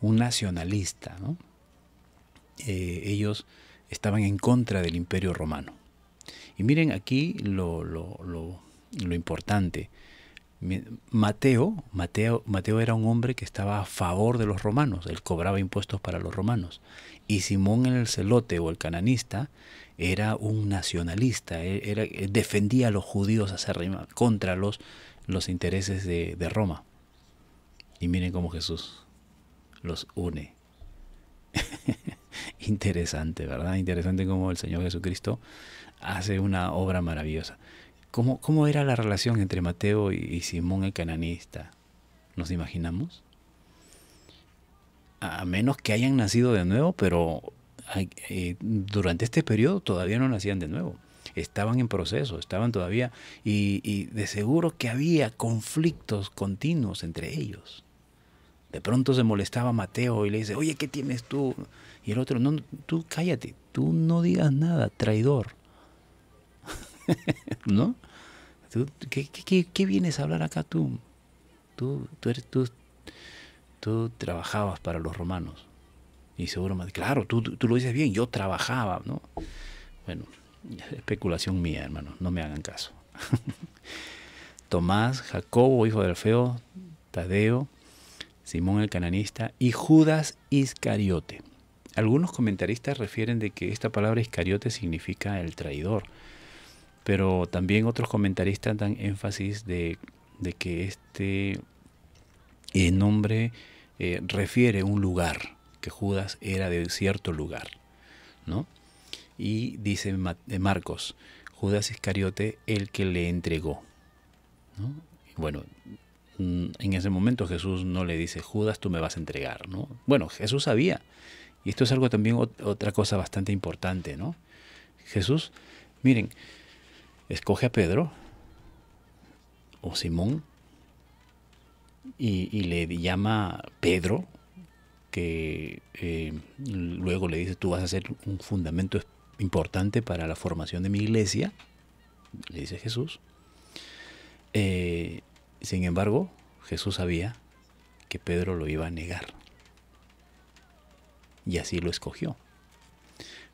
un nacionalista. ¿no? Eh, ellos estaban en contra del imperio romano. Y miren aquí lo, importante. Mateo, Mateo, Mateo era un hombre que estaba a favor de los romanos, él cobraba impuestos para los romanos. Y Simón el celote o el cananista era un nacionalista, era, defendía a los judíos contra los, los intereses de, de Roma. Y miren cómo Jesús los une. *laughs* Interesante, ¿verdad? Interesante cómo el Señor Jesucristo hace una obra maravillosa. ¿Cómo, cómo era la relación entre Mateo y, Simón el cananista? ¿Nos imaginamos? A menos que hayan nacido de nuevo, pero eh, durante este periodo todavía no nacían de nuevo estaban en proceso, estaban todavía, y, de seguro que había conflictos continuos entre ellos. De pronto se molestaba Mateo y le dice, oye, ¿qué tienes tú? Y el otro, no, tú cállate, tú no digas nada, traidor. *laughs* ¿No? qué, vienes a hablar acá tú? Tú, tú, eres, tú, tú trabajabas para los romanos. Y seguro, claro, tú, tú lo dices bien, yo trabajaba, ¿no? Bueno, *laughs* especulación mía, hermano, no me hagan caso. *laughs* Tomás, Jacobo, hijo del feo, Tadeo, Simón el cananista y Judas Iscariote. Algunos comentaristas refieren de que esta palabra Iscariote significa el traidor, pero también otros comentaristas dan énfasis de, que este eh, nombre eh, refiere un lugar, que Judas era de cierto lugar, Y dice eh, Marcos, Judas Iscariote el que le entregó. Bueno, Mm, en ese momento Jesús no le dice, Judas, tú me vas a entregar, ¿no? Bueno, Jesús sabía. Y esto es algo también otra cosa bastante importante, ¿no? Jesús, miren, escoge a Pedro o Simón y, le llama Pedro, que eh, luego le dice, tú vas a ser un fundamento importante para la formación de mi iglesia, le dice Jesús. Eh, sin embargo, Jesús sabía que Pedro lo iba a negar. Y así lo escogió.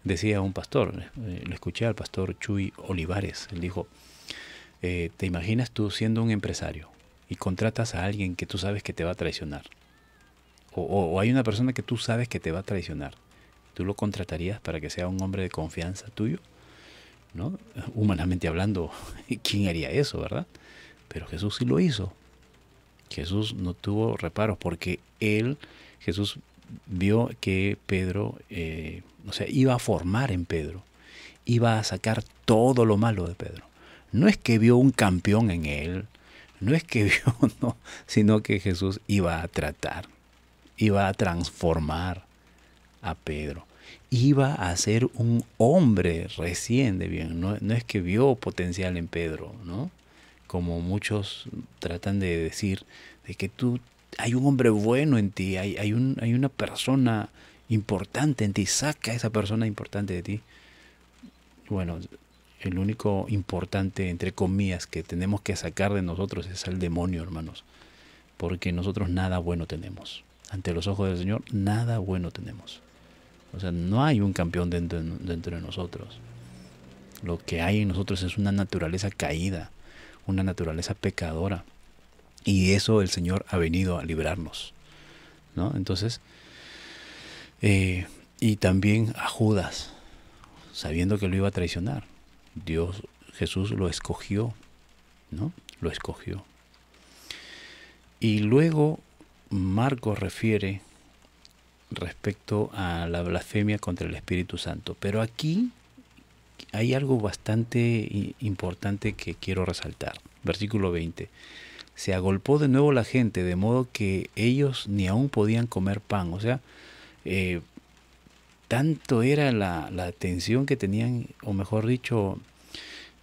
Decía un pastor, eh, lo escuché al pastor Chuy Olivares, él dijo, eh, ¿te imaginas tú siendo un empresario y contratas a alguien que tú sabes que te va a traicionar? O, hay una persona que tú sabes que te va a traicionar. ¿Tú lo contratarías para que sea un hombre de confianza tuyo? ¿No? Humanamente hablando, *laughs* ¿quién haría eso, verdad? Pero Jesús sí lo hizo. Jesús no tuvo reparos porque él, Jesús vio que Pedro, eh, o sea, iba a formar en Pedro, iba a sacar todo lo malo de Pedro. No es que vio un campeón en él, no es que *laughs* vio, no, sino que Jesús iba a tratar, iba a transformar a Pedro. Iba a ser un hombre recién de bien, no es que vio potencial en Pedro, ¿no? como muchos tratan de decir, de que tú hay un hombre bueno en ti, hay, hay, un, hay una persona importante en ti, saca esa persona importante de ti. Bueno, el único importante, entre comillas, que tenemos que sacar de nosotros es al demonio, hermanos, porque nosotros nada bueno tenemos. Ante los ojos del Señor, nada bueno tenemos. O sea, no hay un campeón dentro, dentro de nosotros. Lo que hay en nosotros es una naturaleza caída una naturaleza pecadora. Y eso el Señor ha venido a librarnos. Entonces, eh, y también a Judas, sabiendo que lo iba a traicionar. Dios, Jesús lo escogió, ¿no? Lo escogió. Y luego Marcos refiere respecto a la blasfemia contra el Espíritu Santo. Pero aquí hay algo bastante importante que quiero resaltar. Versículo 20. Se agolpó de nuevo la gente, de modo que ellos ni aún podían comer pan. O sea, eh, tanto era la, atención que tenían, o mejor dicho,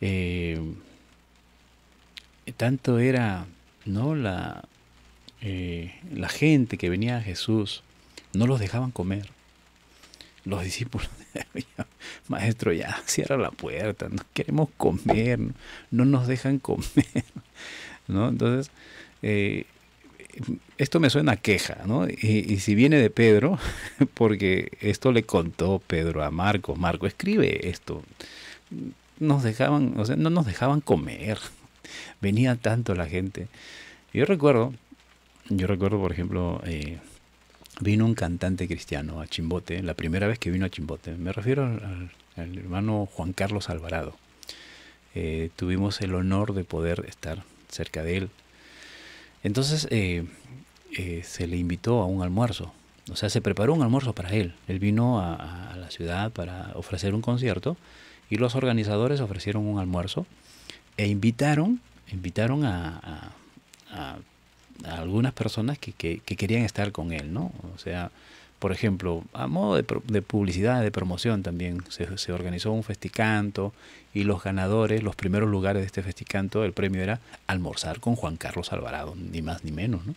eh, tanto era ¿no? la, eh, la gente que venía a Jesús, no los dejaban comer. Los discípulos *laughs* Maestro, ya cierra la puerta, no queremos comer, no nos dejan comer. *laughs* ¿no? Entonces, eh, esto me suena a queja, ¿no? Y, si viene de Pedro, *laughs* porque esto le contó Pedro a Marco. Marco escribe esto. Nos dejaban, o sea, no nos dejaban comer. Venía tanto la gente. Yo recuerdo, yo recuerdo, por ejemplo, eh, vino un cantante cristiano a Chimbote, la primera vez que vino a Chimbote, me refiero al, hermano Juan Carlos Alvarado. Eh, tuvimos el honor de poder estar cerca de él. Entonces eh, eh, se le invitó a un almuerzo, o sea, se preparó un almuerzo para él. Él vino a, la ciudad para ofrecer un concierto y los organizadores ofrecieron un almuerzo e invitaron, invitaron a algunas personas que, querían estar con él, ¿no? O sea, por ejemplo, a modo de, publicidad, de promoción también, se, organizó un festicanto y los ganadores, los primeros lugares de este festicanto, el premio era almorzar con Juan Carlos Alvarado, ni más ni menos, ¿no?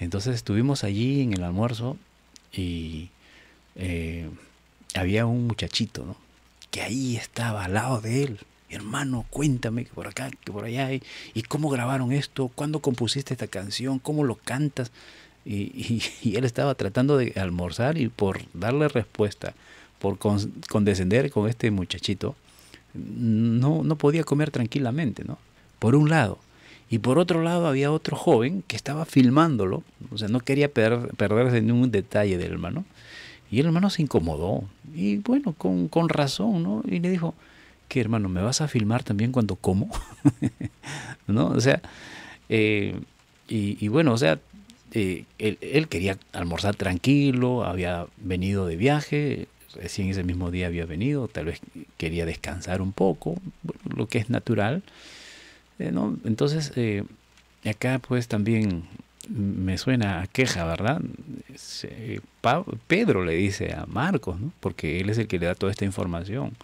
Entonces estuvimos allí en el almuerzo y eh, había un muchachito, ¿no? Que ahí estaba al lado de él, hermano, cuéntame que por acá, que por allá, hay... y cómo grabaron esto, cuándo compusiste esta canción, cómo lo cantas. Y, *laughs* él estaba tratando de almorzar y por darle respuesta, por condescender con este muchachito, no, no podía comer tranquilamente, ¿no? Por un lado. Y por otro lado había otro joven que estaba filmándolo, o sea, no quería perderse ningún detalle del hermano. Y el hermano se incomodó, y bueno, con, con razón, ¿no? Y le dijo, ¿qué hermano? ¿Me vas a filmar también cuando como? *laughs* ¿No? O sea, eh, y, bueno, o sea, eh, él, quería almorzar tranquilo, había venido de viaje, recién ese mismo día había venido, tal vez quería descansar un poco, lo que es natural. Eh, ¿no? Entonces, acá pues también me suena a queja, ¿verdad? Pedro le dice a Marcos, ¿no? porque él es el que le da toda esta información.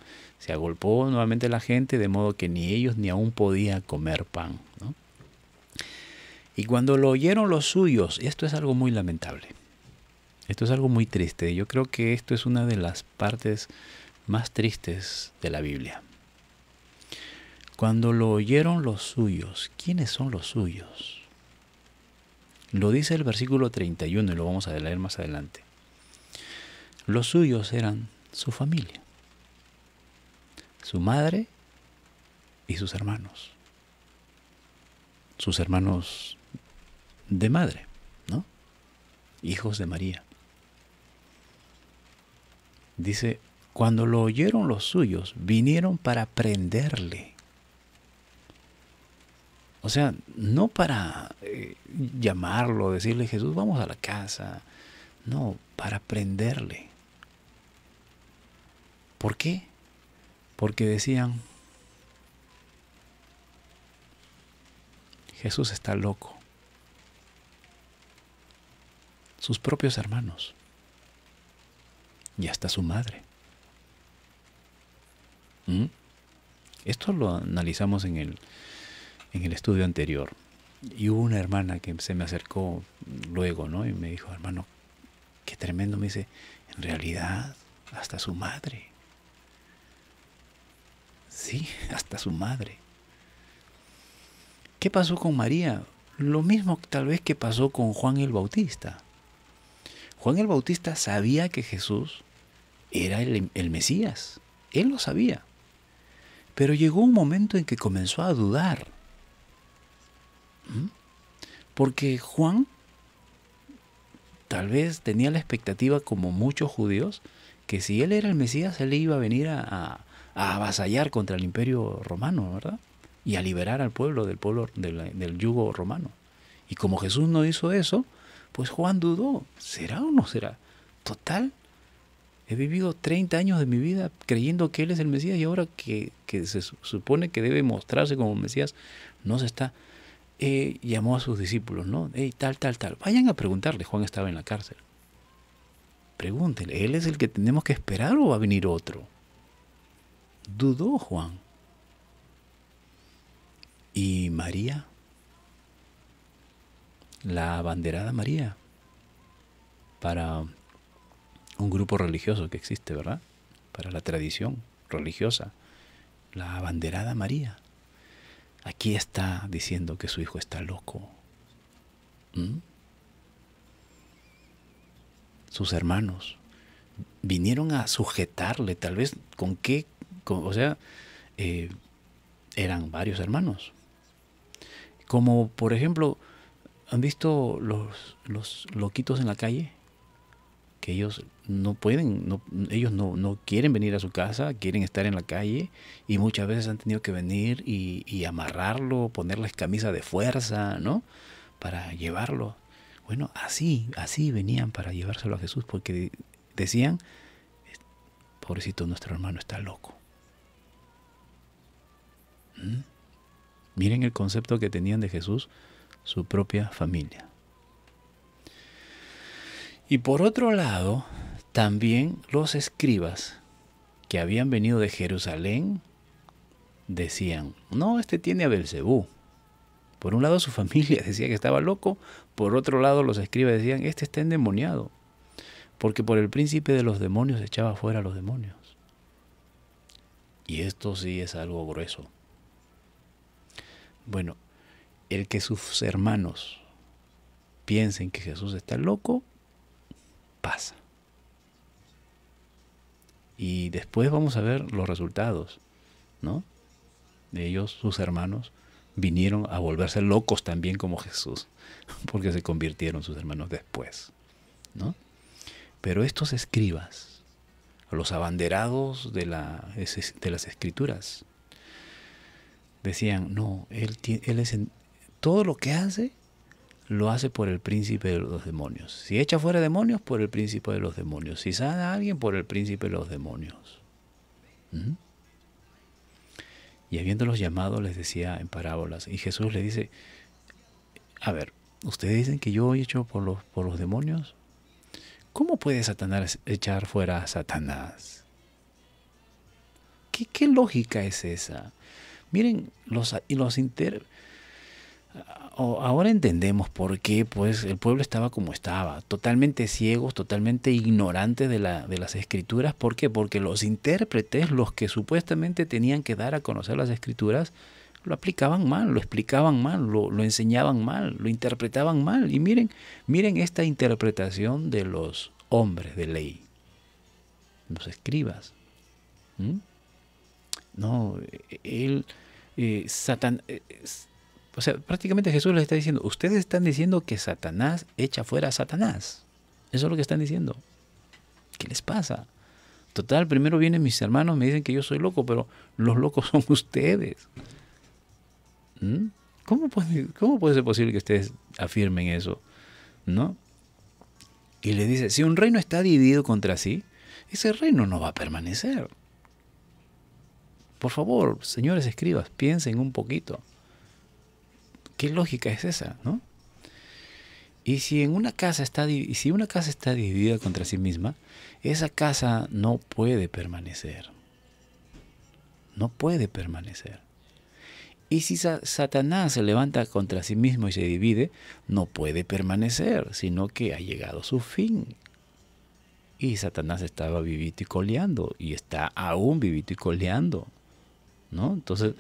Se agolpó nuevamente la gente, de modo que ni ellos ni aún podía comer pan. Y cuando lo oyeron los suyos, esto es algo muy lamentable. Esto es algo muy triste. Yo creo que esto es una de las partes más tristes de la Biblia. Cuando lo oyeron los suyos, ¿quiénes son los suyos? Lo dice el versículo 31 y lo vamos a leer más adelante. Los suyos eran su familia su madre y sus hermanos. Sus hermanos de madre, ¿no? Hijos de María. Dice, cuando lo oyeron los suyos, vinieron para prenderle. O sea, no para eh, llamarlo, decirle, Jesús, vamos a la casa. No, para prenderle. ¿Por qué? porque decían, Jesús está loco. Sus propios hermanos y hasta su madre. ¿Mm? Esto lo analizamos en el, en el estudio anterior. Y hubo una hermana que se me acercó luego, ¿no? Y me dijo, hermano, qué tremendo. Me dice, en realidad, hasta su madre. Sí, hasta su madre. ¿Qué pasó con María? Lo mismo tal vez que pasó con Juan el Bautista. Juan el Bautista sabía que Jesús era el, Mesías. Él lo sabía. Pero llegó un momento en que comenzó a dudar. ¿Mm? Porque Juan tal vez tenía la expectativa, como muchos judíos, que si él era el Mesías, él iba a venir a, a avasallar contra el imperio romano, ¿verdad? Y a liberar al pueblo del pueblo del, yugo romano. Y como Jesús no hizo eso, pues Juan dudó, ¿será o no será? Total, he vivido 30 años de mi vida creyendo que Él es el Mesías y ahora que, se supone que debe mostrarse como Mesías, no se está. Eh, llamó a sus discípulos, ¿no? tal, tal, tal. Vayan a preguntarle, Juan estaba en la cárcel. Pregúntenle, ¿Él es el que tenemos que esperar o va a venir otro? Dudó Juan. ¿Y María? La abanderada María. Para un grupo religioso que existe, ¿verdad? Para la tradición religiosa. La abanderada María. Aquí está diciendo que su hijo está loco. ¿Mm? Sus hermanos vinieron a sujetarle, tal vez con qué o sea, eh, eran varios hermanos. Como por ejemplo, ¿han visto los, loquitos en la calle? Que ellos no pueden, ellos no, quieren venir a su casa, quieren estar en la calle y muchas veces han tenido que venir y, y amarrarlo, ponerles camisa de fuerza, ¿no? Para llevarlo. Bueno, así, así venían para llevárselo a Jesús porque decían, pobrecito nuestro hermano está loco. ¿Mm? Miren el concepto que tenían de Jesús, su propia familia. Y por otro lado, también los escribas que habían venido de Jerusalén decían, no, este tiene a Belcebú. Por un lado su familia *laughs* decía que estaba loco, por otro lado los escribas decían, este está endemoniado, porque por el príncipe de los demonios echaba fuera a los demonios. Y esto sí es algo grueso. Bueno, el que sus hermanos piensen que Jesús está loco, pasa. Y después vamos a ver los resultados, ¿no? De ellos, sus hermanos, vinieron a volverse locos también como Jesús, *laughs* porque se convirtieron sus hermanos después, ¿no? Pero estos escribas, los abanderados de, de las escrituras, decían, no, él, él es todo lo que hace lo hace por el príncipe de los demonios. Si echa fuera demonios, por el príncipe de los demonios. Si sana a alguien, por el príncipe de los demonios. Y ¿Mm? Y habiéndolos llamado, les decía en parábolas. Y Jesús le dice, a ver, ustedes dicen que yo he hecho por los, por los demonios. ¿Cómo puede Satanás echar fuera a Satanás? ¿Qué, ¿Qué lógica es esa? Miren, los, y los Ahora entendemos por qué pues, el pueblo estaba como estaba, totalmente ciegos, totalmente ignorantes de, de las escrituras. ¿Por qué? Porque los intérpretes, los que supuestamente tenían que dar a conocer las escrituras, lo aplicaban mal, lo explicaban mal, lo, enseñaban mal, lo interpretaban mal. Y miren, miren esta interpretación de los hombres de ley, los escribas. No, él, eh, Satan, eh, o sea, prácticamente Jesús les está diciendo, ustedes están diciendo que Satanás echa fuera a Satanás. Eso es lo que están diciendo. ¿Qué les pasa? Total, primero vienen mis hermanos, me dicen que yo soy loco, pero los locos *laughs* son ustedes. ¿Mm? ¿Cómo, puede, ¿Cómo puede ser posible que ustedes afirmen eso? ¿No? Y le dice, si un reino está dividido contra sí, ese reino no va a permanecer. Por favor, señores escribas, piensen un poquito. ¿Qué lógica es esa, no? Y si en una casa está y si una casa está dividida contra sí misma, esa casa no puede permanecer. No puede permanecer. Y si Satanás se levanta contra sí mismo y se divide, no puede permanecer, sino que ha llegado su fin. Y Satanás estaba vivito y coleando, y está aún vivito y coleando. ¿no? Entonces,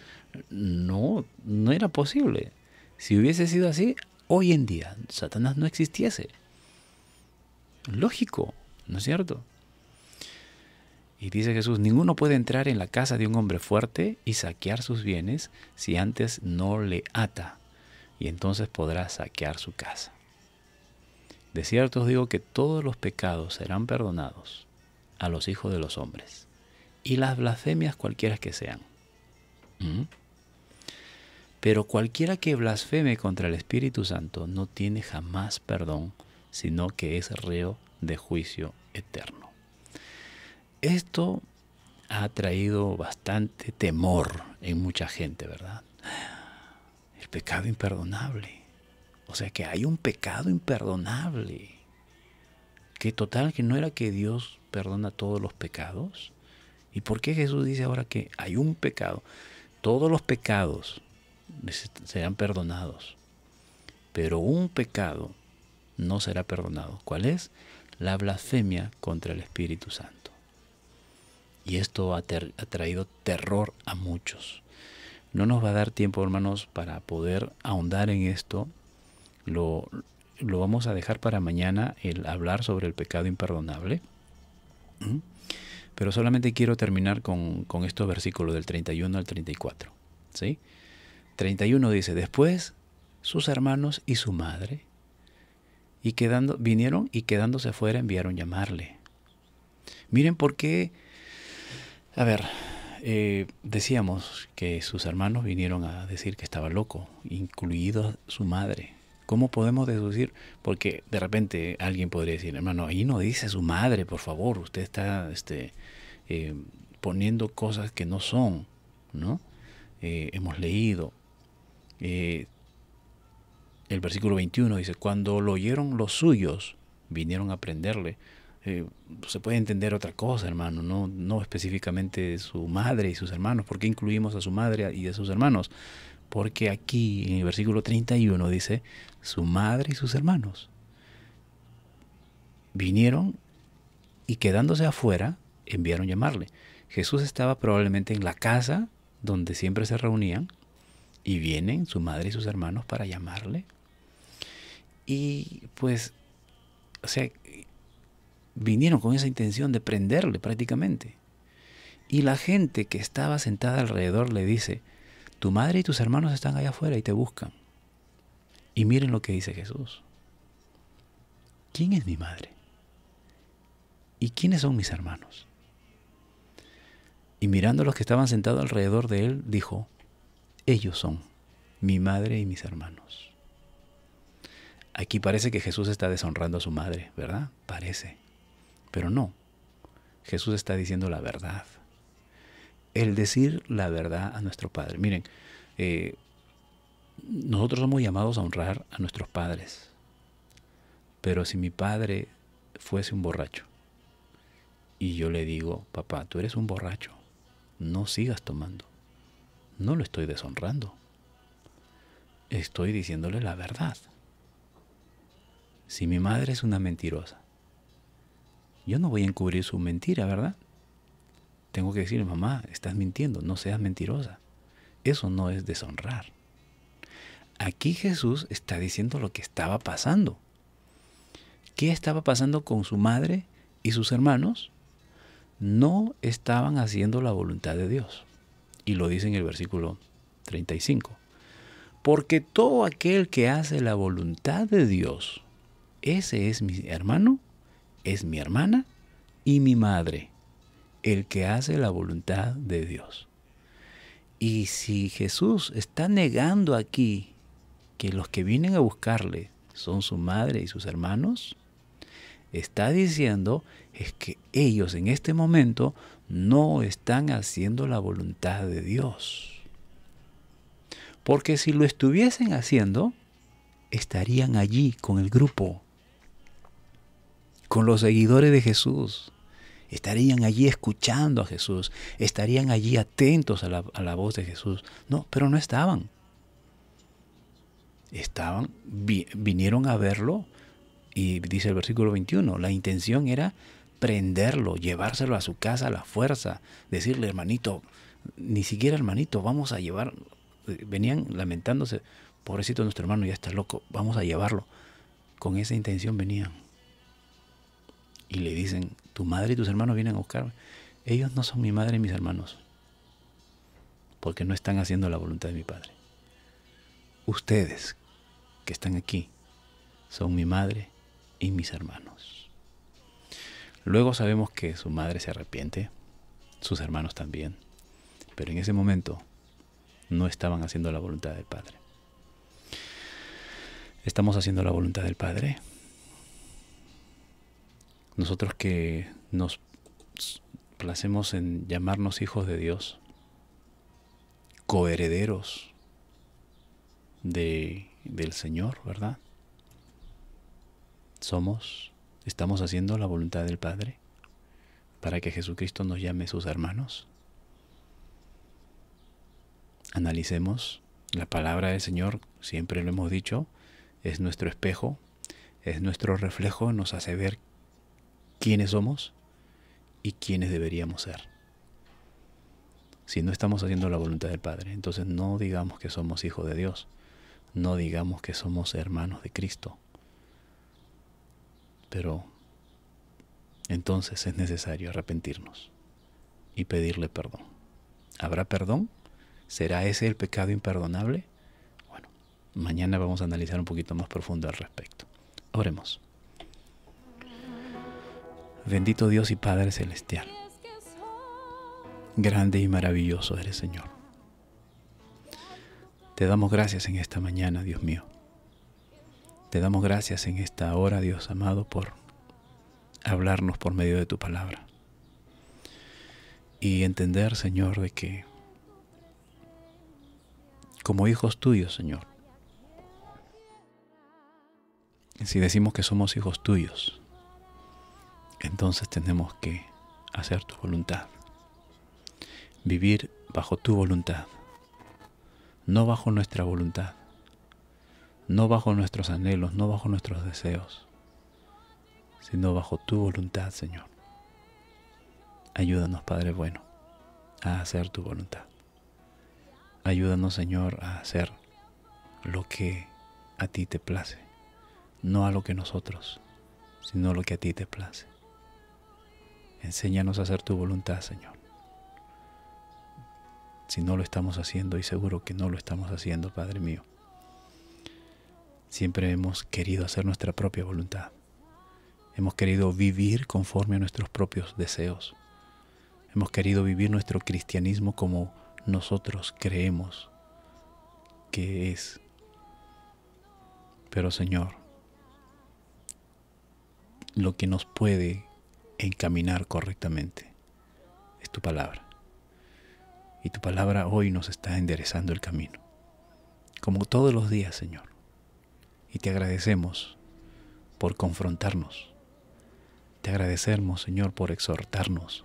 no, no era posible. Si hubiese sido así, hoy en día Satanás no existiese. Lógico, ¿no es cierto? Y dice Jesús, ninguno puede entrar en la casa de un hombre fuerte y saquear sus bienes si antes no le ata, y entonces podrá saquear su casa. De cierto os digo que todos los pecados serán perdonados a los hijos de los hombres, y las blasfemias cualquiera que sean pero cualquiera que blasfeme contra el Espíritu Santo no tiene jamás perdón, sino que es reo de juicio eterno. Esto ha traído bastante temor en mucha gente, ¿verdad? El pecado imperdonable. O sea que hay un pecado imperdonable. Que total, que no era que Dios perdona todos los pecados. ¿Y por qué Jesús dice ahora que hay un pecado? todos los pecados serán perdonados, pero un pecado no será perdonado. ¿Cuál es? La blasfemia contra el Espíritu Santo. Y esto ha, traído terror a muchos. No nos va a dar tiempo, hermanos, para poder ahondar en esto. Lo, vamos a dejar para mañana el hablar sobre el pecado imperdonable. ¿Mm? Pero solamente quiero terminar con, estos versículos del 31 al 34. ¿sí? 31 dice, después sus hermanos y su madre y quedando, vinieron y quedándose afuera enviaron llamarle. Miren por qué, a ver, eh, decíamos que sus hermanos vinieron a decir que estaba loco, incluido su madre. ¿Cómo podemos deducir? Porque de repente alguien podría decir, hermano, ahí no dice su madre, por favor, usted está este, eh, poniendo cosas que no son, ¿no? Eh, hemos leído. Eh, el versículo 21 dice, cuando lo oyeron los suyos, vinieron a aprenderle. se puede entender otra cosa, hermano, no, no específicamente su madre y sus hermanos, ¿Por qué incluimos a su madre y a sus hermanos. Porque aquí en el versículo 31 dice, su madre y sus hermanos vinieron y quedándose afuera, enviaron llamarle. Jesús estaba probablemente en la casa donde siempre se reunían y vienen su madre y sus hermanos para llamarle. Y pues, o sea, vinieron con esa intención de prenderle prácticamente. Y la gente que estaba sentada alrededor le dice, tu madre y tus hermanos están allá afuera y te buscan. Y miren lo que dice Jesús. ¿Quién es mi madre? ¿Y quiénes son mis hermanos? Y mirando a los que estaban sentados alrededor de él, dijo, ellos son mi madre y mis hermanos. Aquí parece que Jesús está deshonrando a su madre, ¿verdad? Parece. Pero no. Jesús está diciendo la verdad el decir la verdad a nuestro Padre. Miren, eh, nosotros somos llamados a honrar a nuestros padres, pero si mi padre fuese un borracho y yo le digo, papá, tú eres un borracho, no sigas tomando, no lo estoy deshonrando, estoy diciéndole la verdad. Si mi madre es una mentirosa, yo no voy a encubrir su mentira, ¿verdad? Tengo que decirle, mamá, estás mintiendo, no seas mentirosa. Eso no es deshonrar. Aquí Jesús está diciendo lo que estaba pasando. ¿Qué estaba pasando con su madre y sus hermanos? No estaban haciendo la voluntad de Dios. Y lo dice en el versículo 35. Porque todo aquel que hace la voluntad de Dios, ese es mi hermano, es mi hermana y mi madre el que hace la voluntad de Dios. Y si Jesús está negando aquí que los que vienen a buscarle son su madre y sus hermanos, está diciendo es que ellos en este momento no están haciendo la voluntad de Dios. Porque si lo estuviesen haciendo, estarían allí con el grupo, con los seguidores de Jesús, estarían allí escuchando a Jesús, estarían allí atentos a la, voz de Jesús. No, pero no estaban. Estaban, vinieron a verlo y dice el versículo 21, la intención era prenderlo, llevárselo a su casa a la fuerza, decirle hermanito, ni siquiera hermanito, vamos a llevar, venían lamentándose, pobrecito nuestro hermano ya está loco, vamos a llevarlo. Con esa intención venían y le dicen, tu madre y tus hermanos vienen a buscarme. Ellos no son mi madre y mis hermanos, porque no están haciendo la voluntad de mi Padre. Ustedes que están aquí son mi madre y mis hermanos. Luego sabemos que su madre se arrepiente, sus hermanos también, pero en ese momento no estaban haciendo la voluntad del Padre. ¿Estamos haciendo la voluntad del Padre? Nosotros que nos placemos en llamarnos hijos de Dios, coherederos del Señor, ¿verdad? Somos, estamos haciendo la voluntad del Padre para que Jesucristo nos llame sus hermanos. Analicemos la palabra del Señor, siempre lo hemos dicho, es nuestro espejo, es nuestro reflejo, nos hace ver quiénes somos y quiénes deberíamos ser. Si no estamos haciendo la voluntad del Padre, entonces no digamos que somos hijos de Dios, no digamos que somos hermanos de Cristo. Pero entonces es necesario arrepentirnos y pedirle perdón. ¿Habrá perdón? ¿Será ese el pecado imperdonable? Bueno, mañana vamos a analizar un poquito más profundo al respecto. Oremos. Bendito Dios y Padre Celestial. Grande y maravilloso eres, Señor. Te damos gracias en esta mañana, Dios mío. Te damos gracias en esta hora, Dios amado, por hablarnos por medio de tu palabra. Y entender, Señor, de que como hijos tuyos, Señor, si decimos que somos hijos tuyos, entonces tenemos que hacer tu voluntad. Vivir bajo tu voluntad, no bajo nuestra voluntad, no bajo nuestros anhelos, no bajo nuestros deseos, sino bajo tu voluntad, Señor. Ayúdanos, Padre bueno, a hacer tu voluntad. Ayúdanos, Señor, a hacer lo que a ti te place, no a lo que nosotros, sino lo que a ti te place. Enséñanos a hacer tu voluntad, Señor. Si no lo estamos haciendo, y seguro que no lo estamos haciendo, Padre mío, siempre hemos querido hacer nuestra propia voluntad. Hemos querido vivir conforme a nuestros propios deseos. Hemos querido vivir nuestro cristianismo como nosotros creemos que es. Pero Señor, lo que nos puede encaminar correctamente. Es tu palabra. Y tu palabra hoy nos está enderezando el camino, como todos los días, Señor. Y te agradecemos por confrontarnos. Te agradecemos, Señor, por exhortarnos.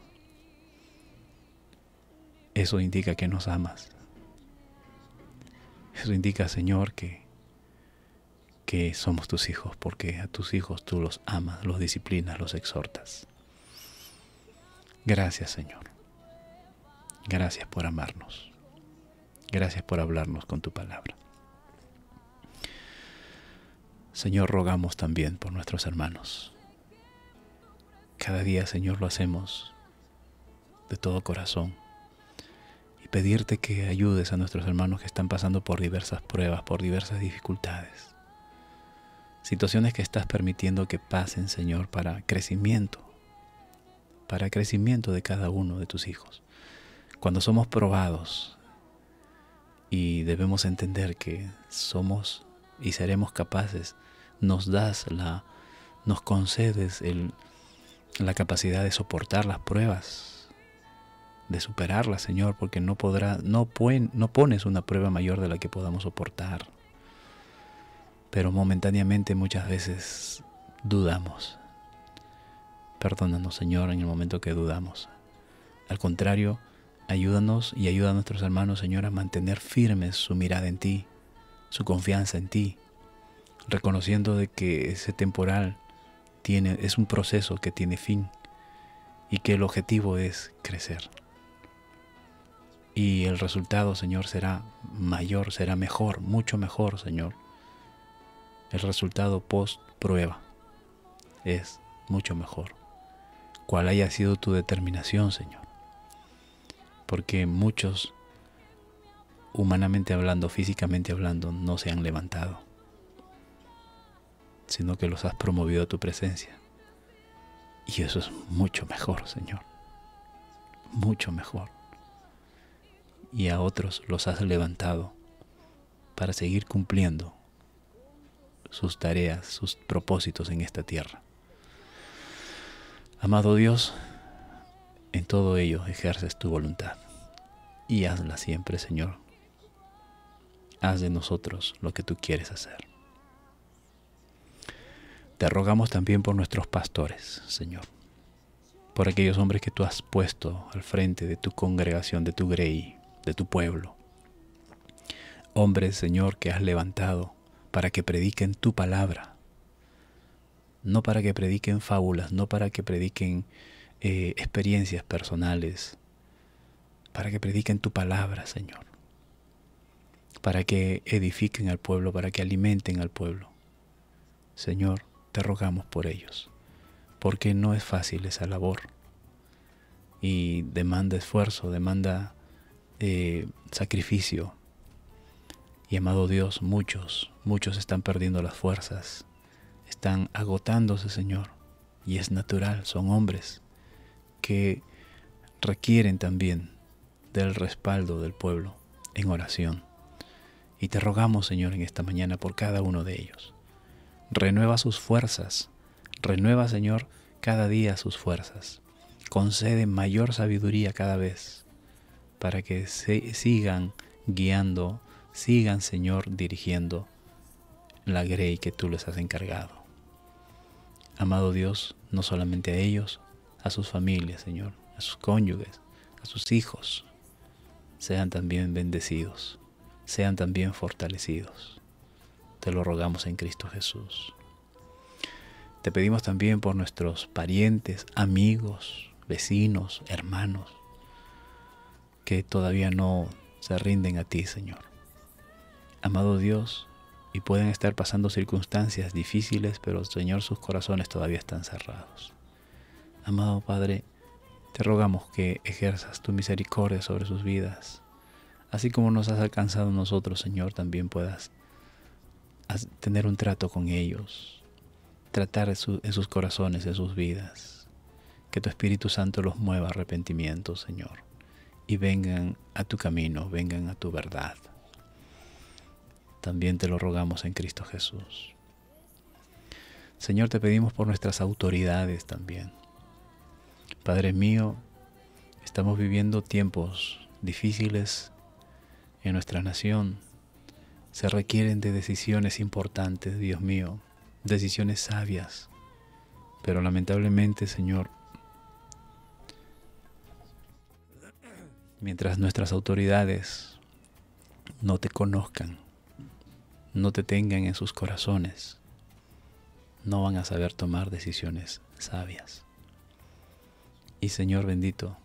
Eso indica que nos amas. Eso indica, Señor, que, que somos tus hijos, porque a tus hijos tú los amas, los disciplinas, los exhortas. Gracias Señor. Gracias por amarnos. Gracias por hablarnos con tu palabra. Señor, rogamos también por nuestros hermanos. Cada día, Señor, lo hacemos de todo corazón y pedirte que ayudes a nuestros hermanos que están pasando por diversas pruebas, por diversas dificultades. Situaciones que estás permitiendo que pasen, Señor, para crecimiento, para el crecimiento de cada uno de tus hijos. Cuando somos probados y debemos entender que somos y seremos capaces, nos das la, nos concedes la capacidad de soportar las pruebas, de superarlas, Señor, porque no podrá, no, no pones una prueba mayor de la que podamos soportar. Pero momentáneamente muchas veces dudamos Perdónanos, Señor, en el momento que dudamos. Al contrario, ayúdanos y ayuda a nuestros hermanos, Señor, a mantener firmes su mirada en ti, su confianza en ti, reconociendo de que ese temporal tiene, es un proceso que tiene fin y que el objetivo es crecer. Y el resultado, Señor, será mayor, será mejor, mucho mejor, Señor. El resultado post prueba es mucho mejor cuál haya sido tu determinación, Señor. Porque muchos, humanamente hablando, físicamente hablando, no se han levantado, sino que los has promovido a tu presencia. Y eso es mucho mejor, Señor. Mucho mejor. Y a otros los has levantado para seguir cumpliendo sus tareas, sus propósitos en esta tierra. Amado Dios, en todo ello ejerces tu voluntad y hazla siempre, Señor. Haz de nosotros lo que tú quieres hacer. Te rogamos también por nuestros pastores, Señor, por aquellos hombres que tú has puesto al frente de tu congregación, de tu grey, de tu pueblo. Hombres, Señor, que has levantado para que prediquen tu palabra no para que prediquen fábulas, no para que prediquen eh, experiencias personales, para que prediquen tu palabra, Señor, para que edifiquen al pueblo, para que alimenten al pueblo. Señor, te rogamos por ellos, porque no es fácil esa labor y demanda esfuerzo, demanda eh, sacrificio. Y amado Dios, muchos, muchos están perdiendo las fuerzas, están agotándose, Señor. Y es natural, son hombres que requieren también del respaldo del pueblo en oración. Y te rogamos, Señor, en esta mañana por cada uno de ellos. Renueva sus fuerzas, renueva, Señor, cada día sus fuerzas. Concede mayor sabiduría cada vez para que se sigan guiando, sigan, Señor, dirigiendo la Grey que tú les has encargado. Amado Dios, no solamente a ellos, a sus familias, Señor, a sus cónyuges, a sus hijos, sean también bendecidos, sean también fortalecidos. Te lo rogamos en Cristo Jesús. Te pedimos también por nuestros parientes, amigos, vecinos, hermanos, que todavía no se rinden a ti, Señor. Amado Dios, y pueden estar pasando circunstancias difíciles, pero Señor, sus corazones todavía están cerrados. Amado Padre, te rogamos que ejerzas tu misericordia sobre sus vidas. Así como nos has alcanzado nosotros, Señor, también puedas tener un trato con ellos, tratar en, sus corazones, en sus vidas. Que tu Espíritu Santo los mueva a arrepentimiento, Señor, y vengan a tu camino, vengan a tu verdad también te lo rogamos en Cristo Jesús. Señor, te pedimos por nuestras autoridades también. Padre mío, estamos viviendo tiempos difíciles en nuestra nación. Se requieren de decisiones importantes, Dios mío, decisiones sabias. Pero lamentablemente, Señor, mientras nuestras autoridades no te conozcan, no te tengan en sus corazones, no van a saber tomar decisiones sabias. Y Señor bendito,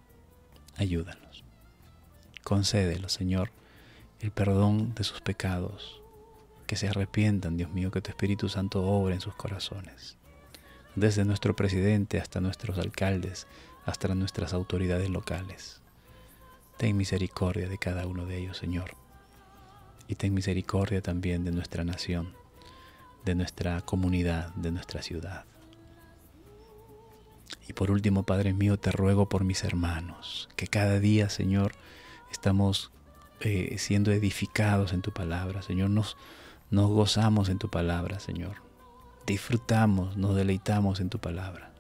ayúdanos. Concédelo, Señor, el perdón de sus pecados, que se arrepientan, Dios mío, que tu Espíritu Santo obre en sus corazones. Desde nuestro presidente hasta nuestros alcaldes, hasta nuestras autoridades locales. Ten misericordia de cada uno de ellos, Señor y ten misericordia también de nuestra nación, de nuestra comunidad, de nuestra ciudad. Y por último, Padre mío, te ruego por mis hermanos, que cada día, Señor, estamos eh, siendo edificados en tu palabra, Señor, nos, nos gozamos en tu palabra, Señor, disfrutamos, nos deleitamos en tu palabra,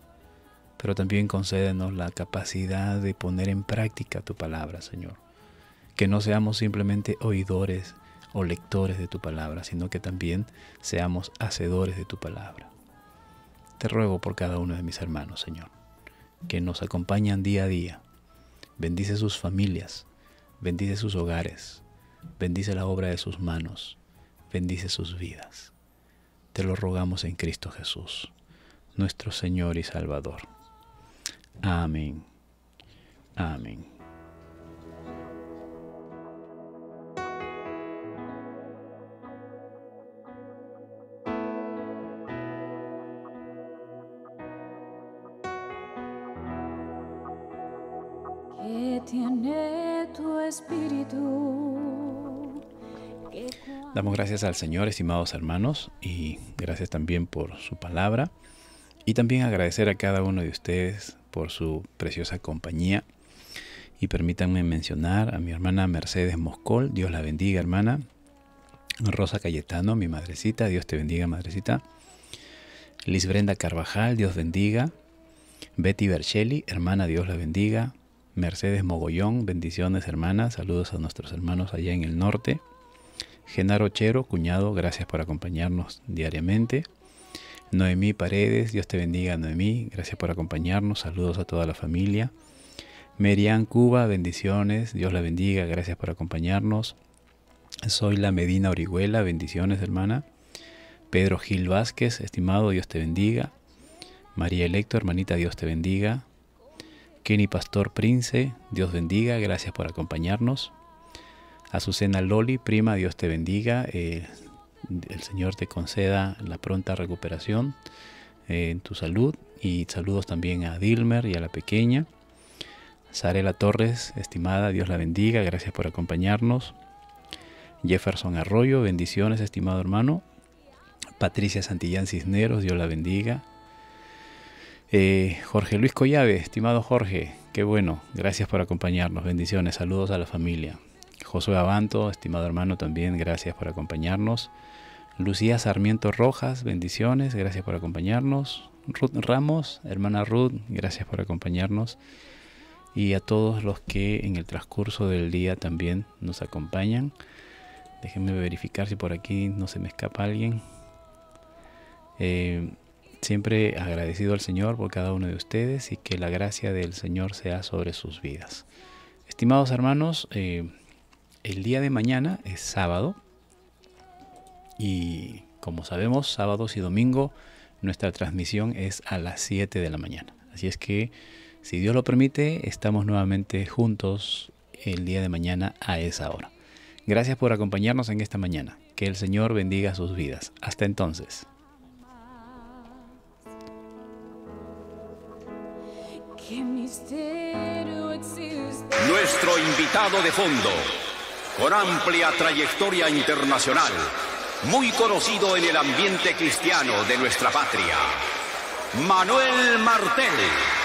pero también concédenos la capacidad de poner en práctica tu palabra, Señor, que no seamos simplemente oidores o lectores de tu palabra, sino que también seamos hacedores de tu palabra. Te ruego por cada uno de mis hermanos, Señor, que nos acompañan día a día. Bendice sus familias, bendice sus hogares, bendice la obra de sus manos, bendice sus vidas. Te lo rogamos en Cristo Jesús, nuestro Señor y Salvador. Amén. Amén. Damos gracias al Señor, estimados hermanos, y gracias también por su palabra. Y también agradecer a cada uno de ustedes por su preciosa compañía. Y permítanme mencionar a mi hermana Mercedes Moscol. Dios la bendiga, hermana. Rosa Cayetano, mi madrecita. Dios te bendiga, madrecita. Liz Brenda Carvajal, Dios bendiga. Betty Berchelli, hermana, Dios la bendiga. Mercedes Mogollón, bendiciones hermanas, saludos a nuestros hermanos allá en el norte. Genaro Chero, cuñado, gracias por acompañarnos diariamente. Noemí Paredes, Dios te bendiga Noemí, gracias por acompañarnos, saludos a toda la familia. Merian Cuba, bendiciones, Dios la bendiga, gracias por acompañarnos. Soy la Medina Orihuela, bendiciones hermana. Pedro Gil Vázquez, estimado, Dios te bendiga. María Electo, hermanita, Dios te bendiga. Kenny Pastor Prince, Dios bendiga, gracias por acompañarnos. Azucena Loli, prima, Dios te bendiga. Eh, el Señor te conceda la pronta recuperación eh, en tu salud. Y saludos también a Dilmer y a la pequeña. Sarela Torres, estimada, Dios la bendiga, gracias por acompañarnos. Jefferson Arroyo, bendiciones, estimado hermano. Patricia Santillán Cisneros, Dios la bendiga. Eh, Jorge Luis Collave, estimado Jorge, qué bueno, gracias por acompañarnos, bendiciones, saludos a la familia. Josué Abanto, estimado hermano también, gracias por acompañarnos. Lucía Sarmiento Rojas, bendiciones, gracias por acompañarnos. Ruth Ramos, hermana Ruth, gracias por acompañarnos. Y a todos los que en el transcurso del día también nos acompañan. Déjenme verificar si por aquí no se me escapa alguien. Eh, Siempre agradecido al Señor por cada uno de ustedes y que la gracia del Señor sea sobre sus vidas. Estimados hermanos, eh, el día de mañana es sábado y como sabemos, sábados y domingo nuestra transmisión es a las 7 de la mañana. Así es que, si Dios lo permite, estamos nuevamente juntos el día de mañana a esa hora. Gracias por acompañarnos en esta mañana. Que el Señor bendiga sus vidas. Hasta entonces. Nuestro invitado de fondo, con amplia trayectoria internacional, muy conocido en el ambiente cristiano de nuestra patria, Manuel Martel.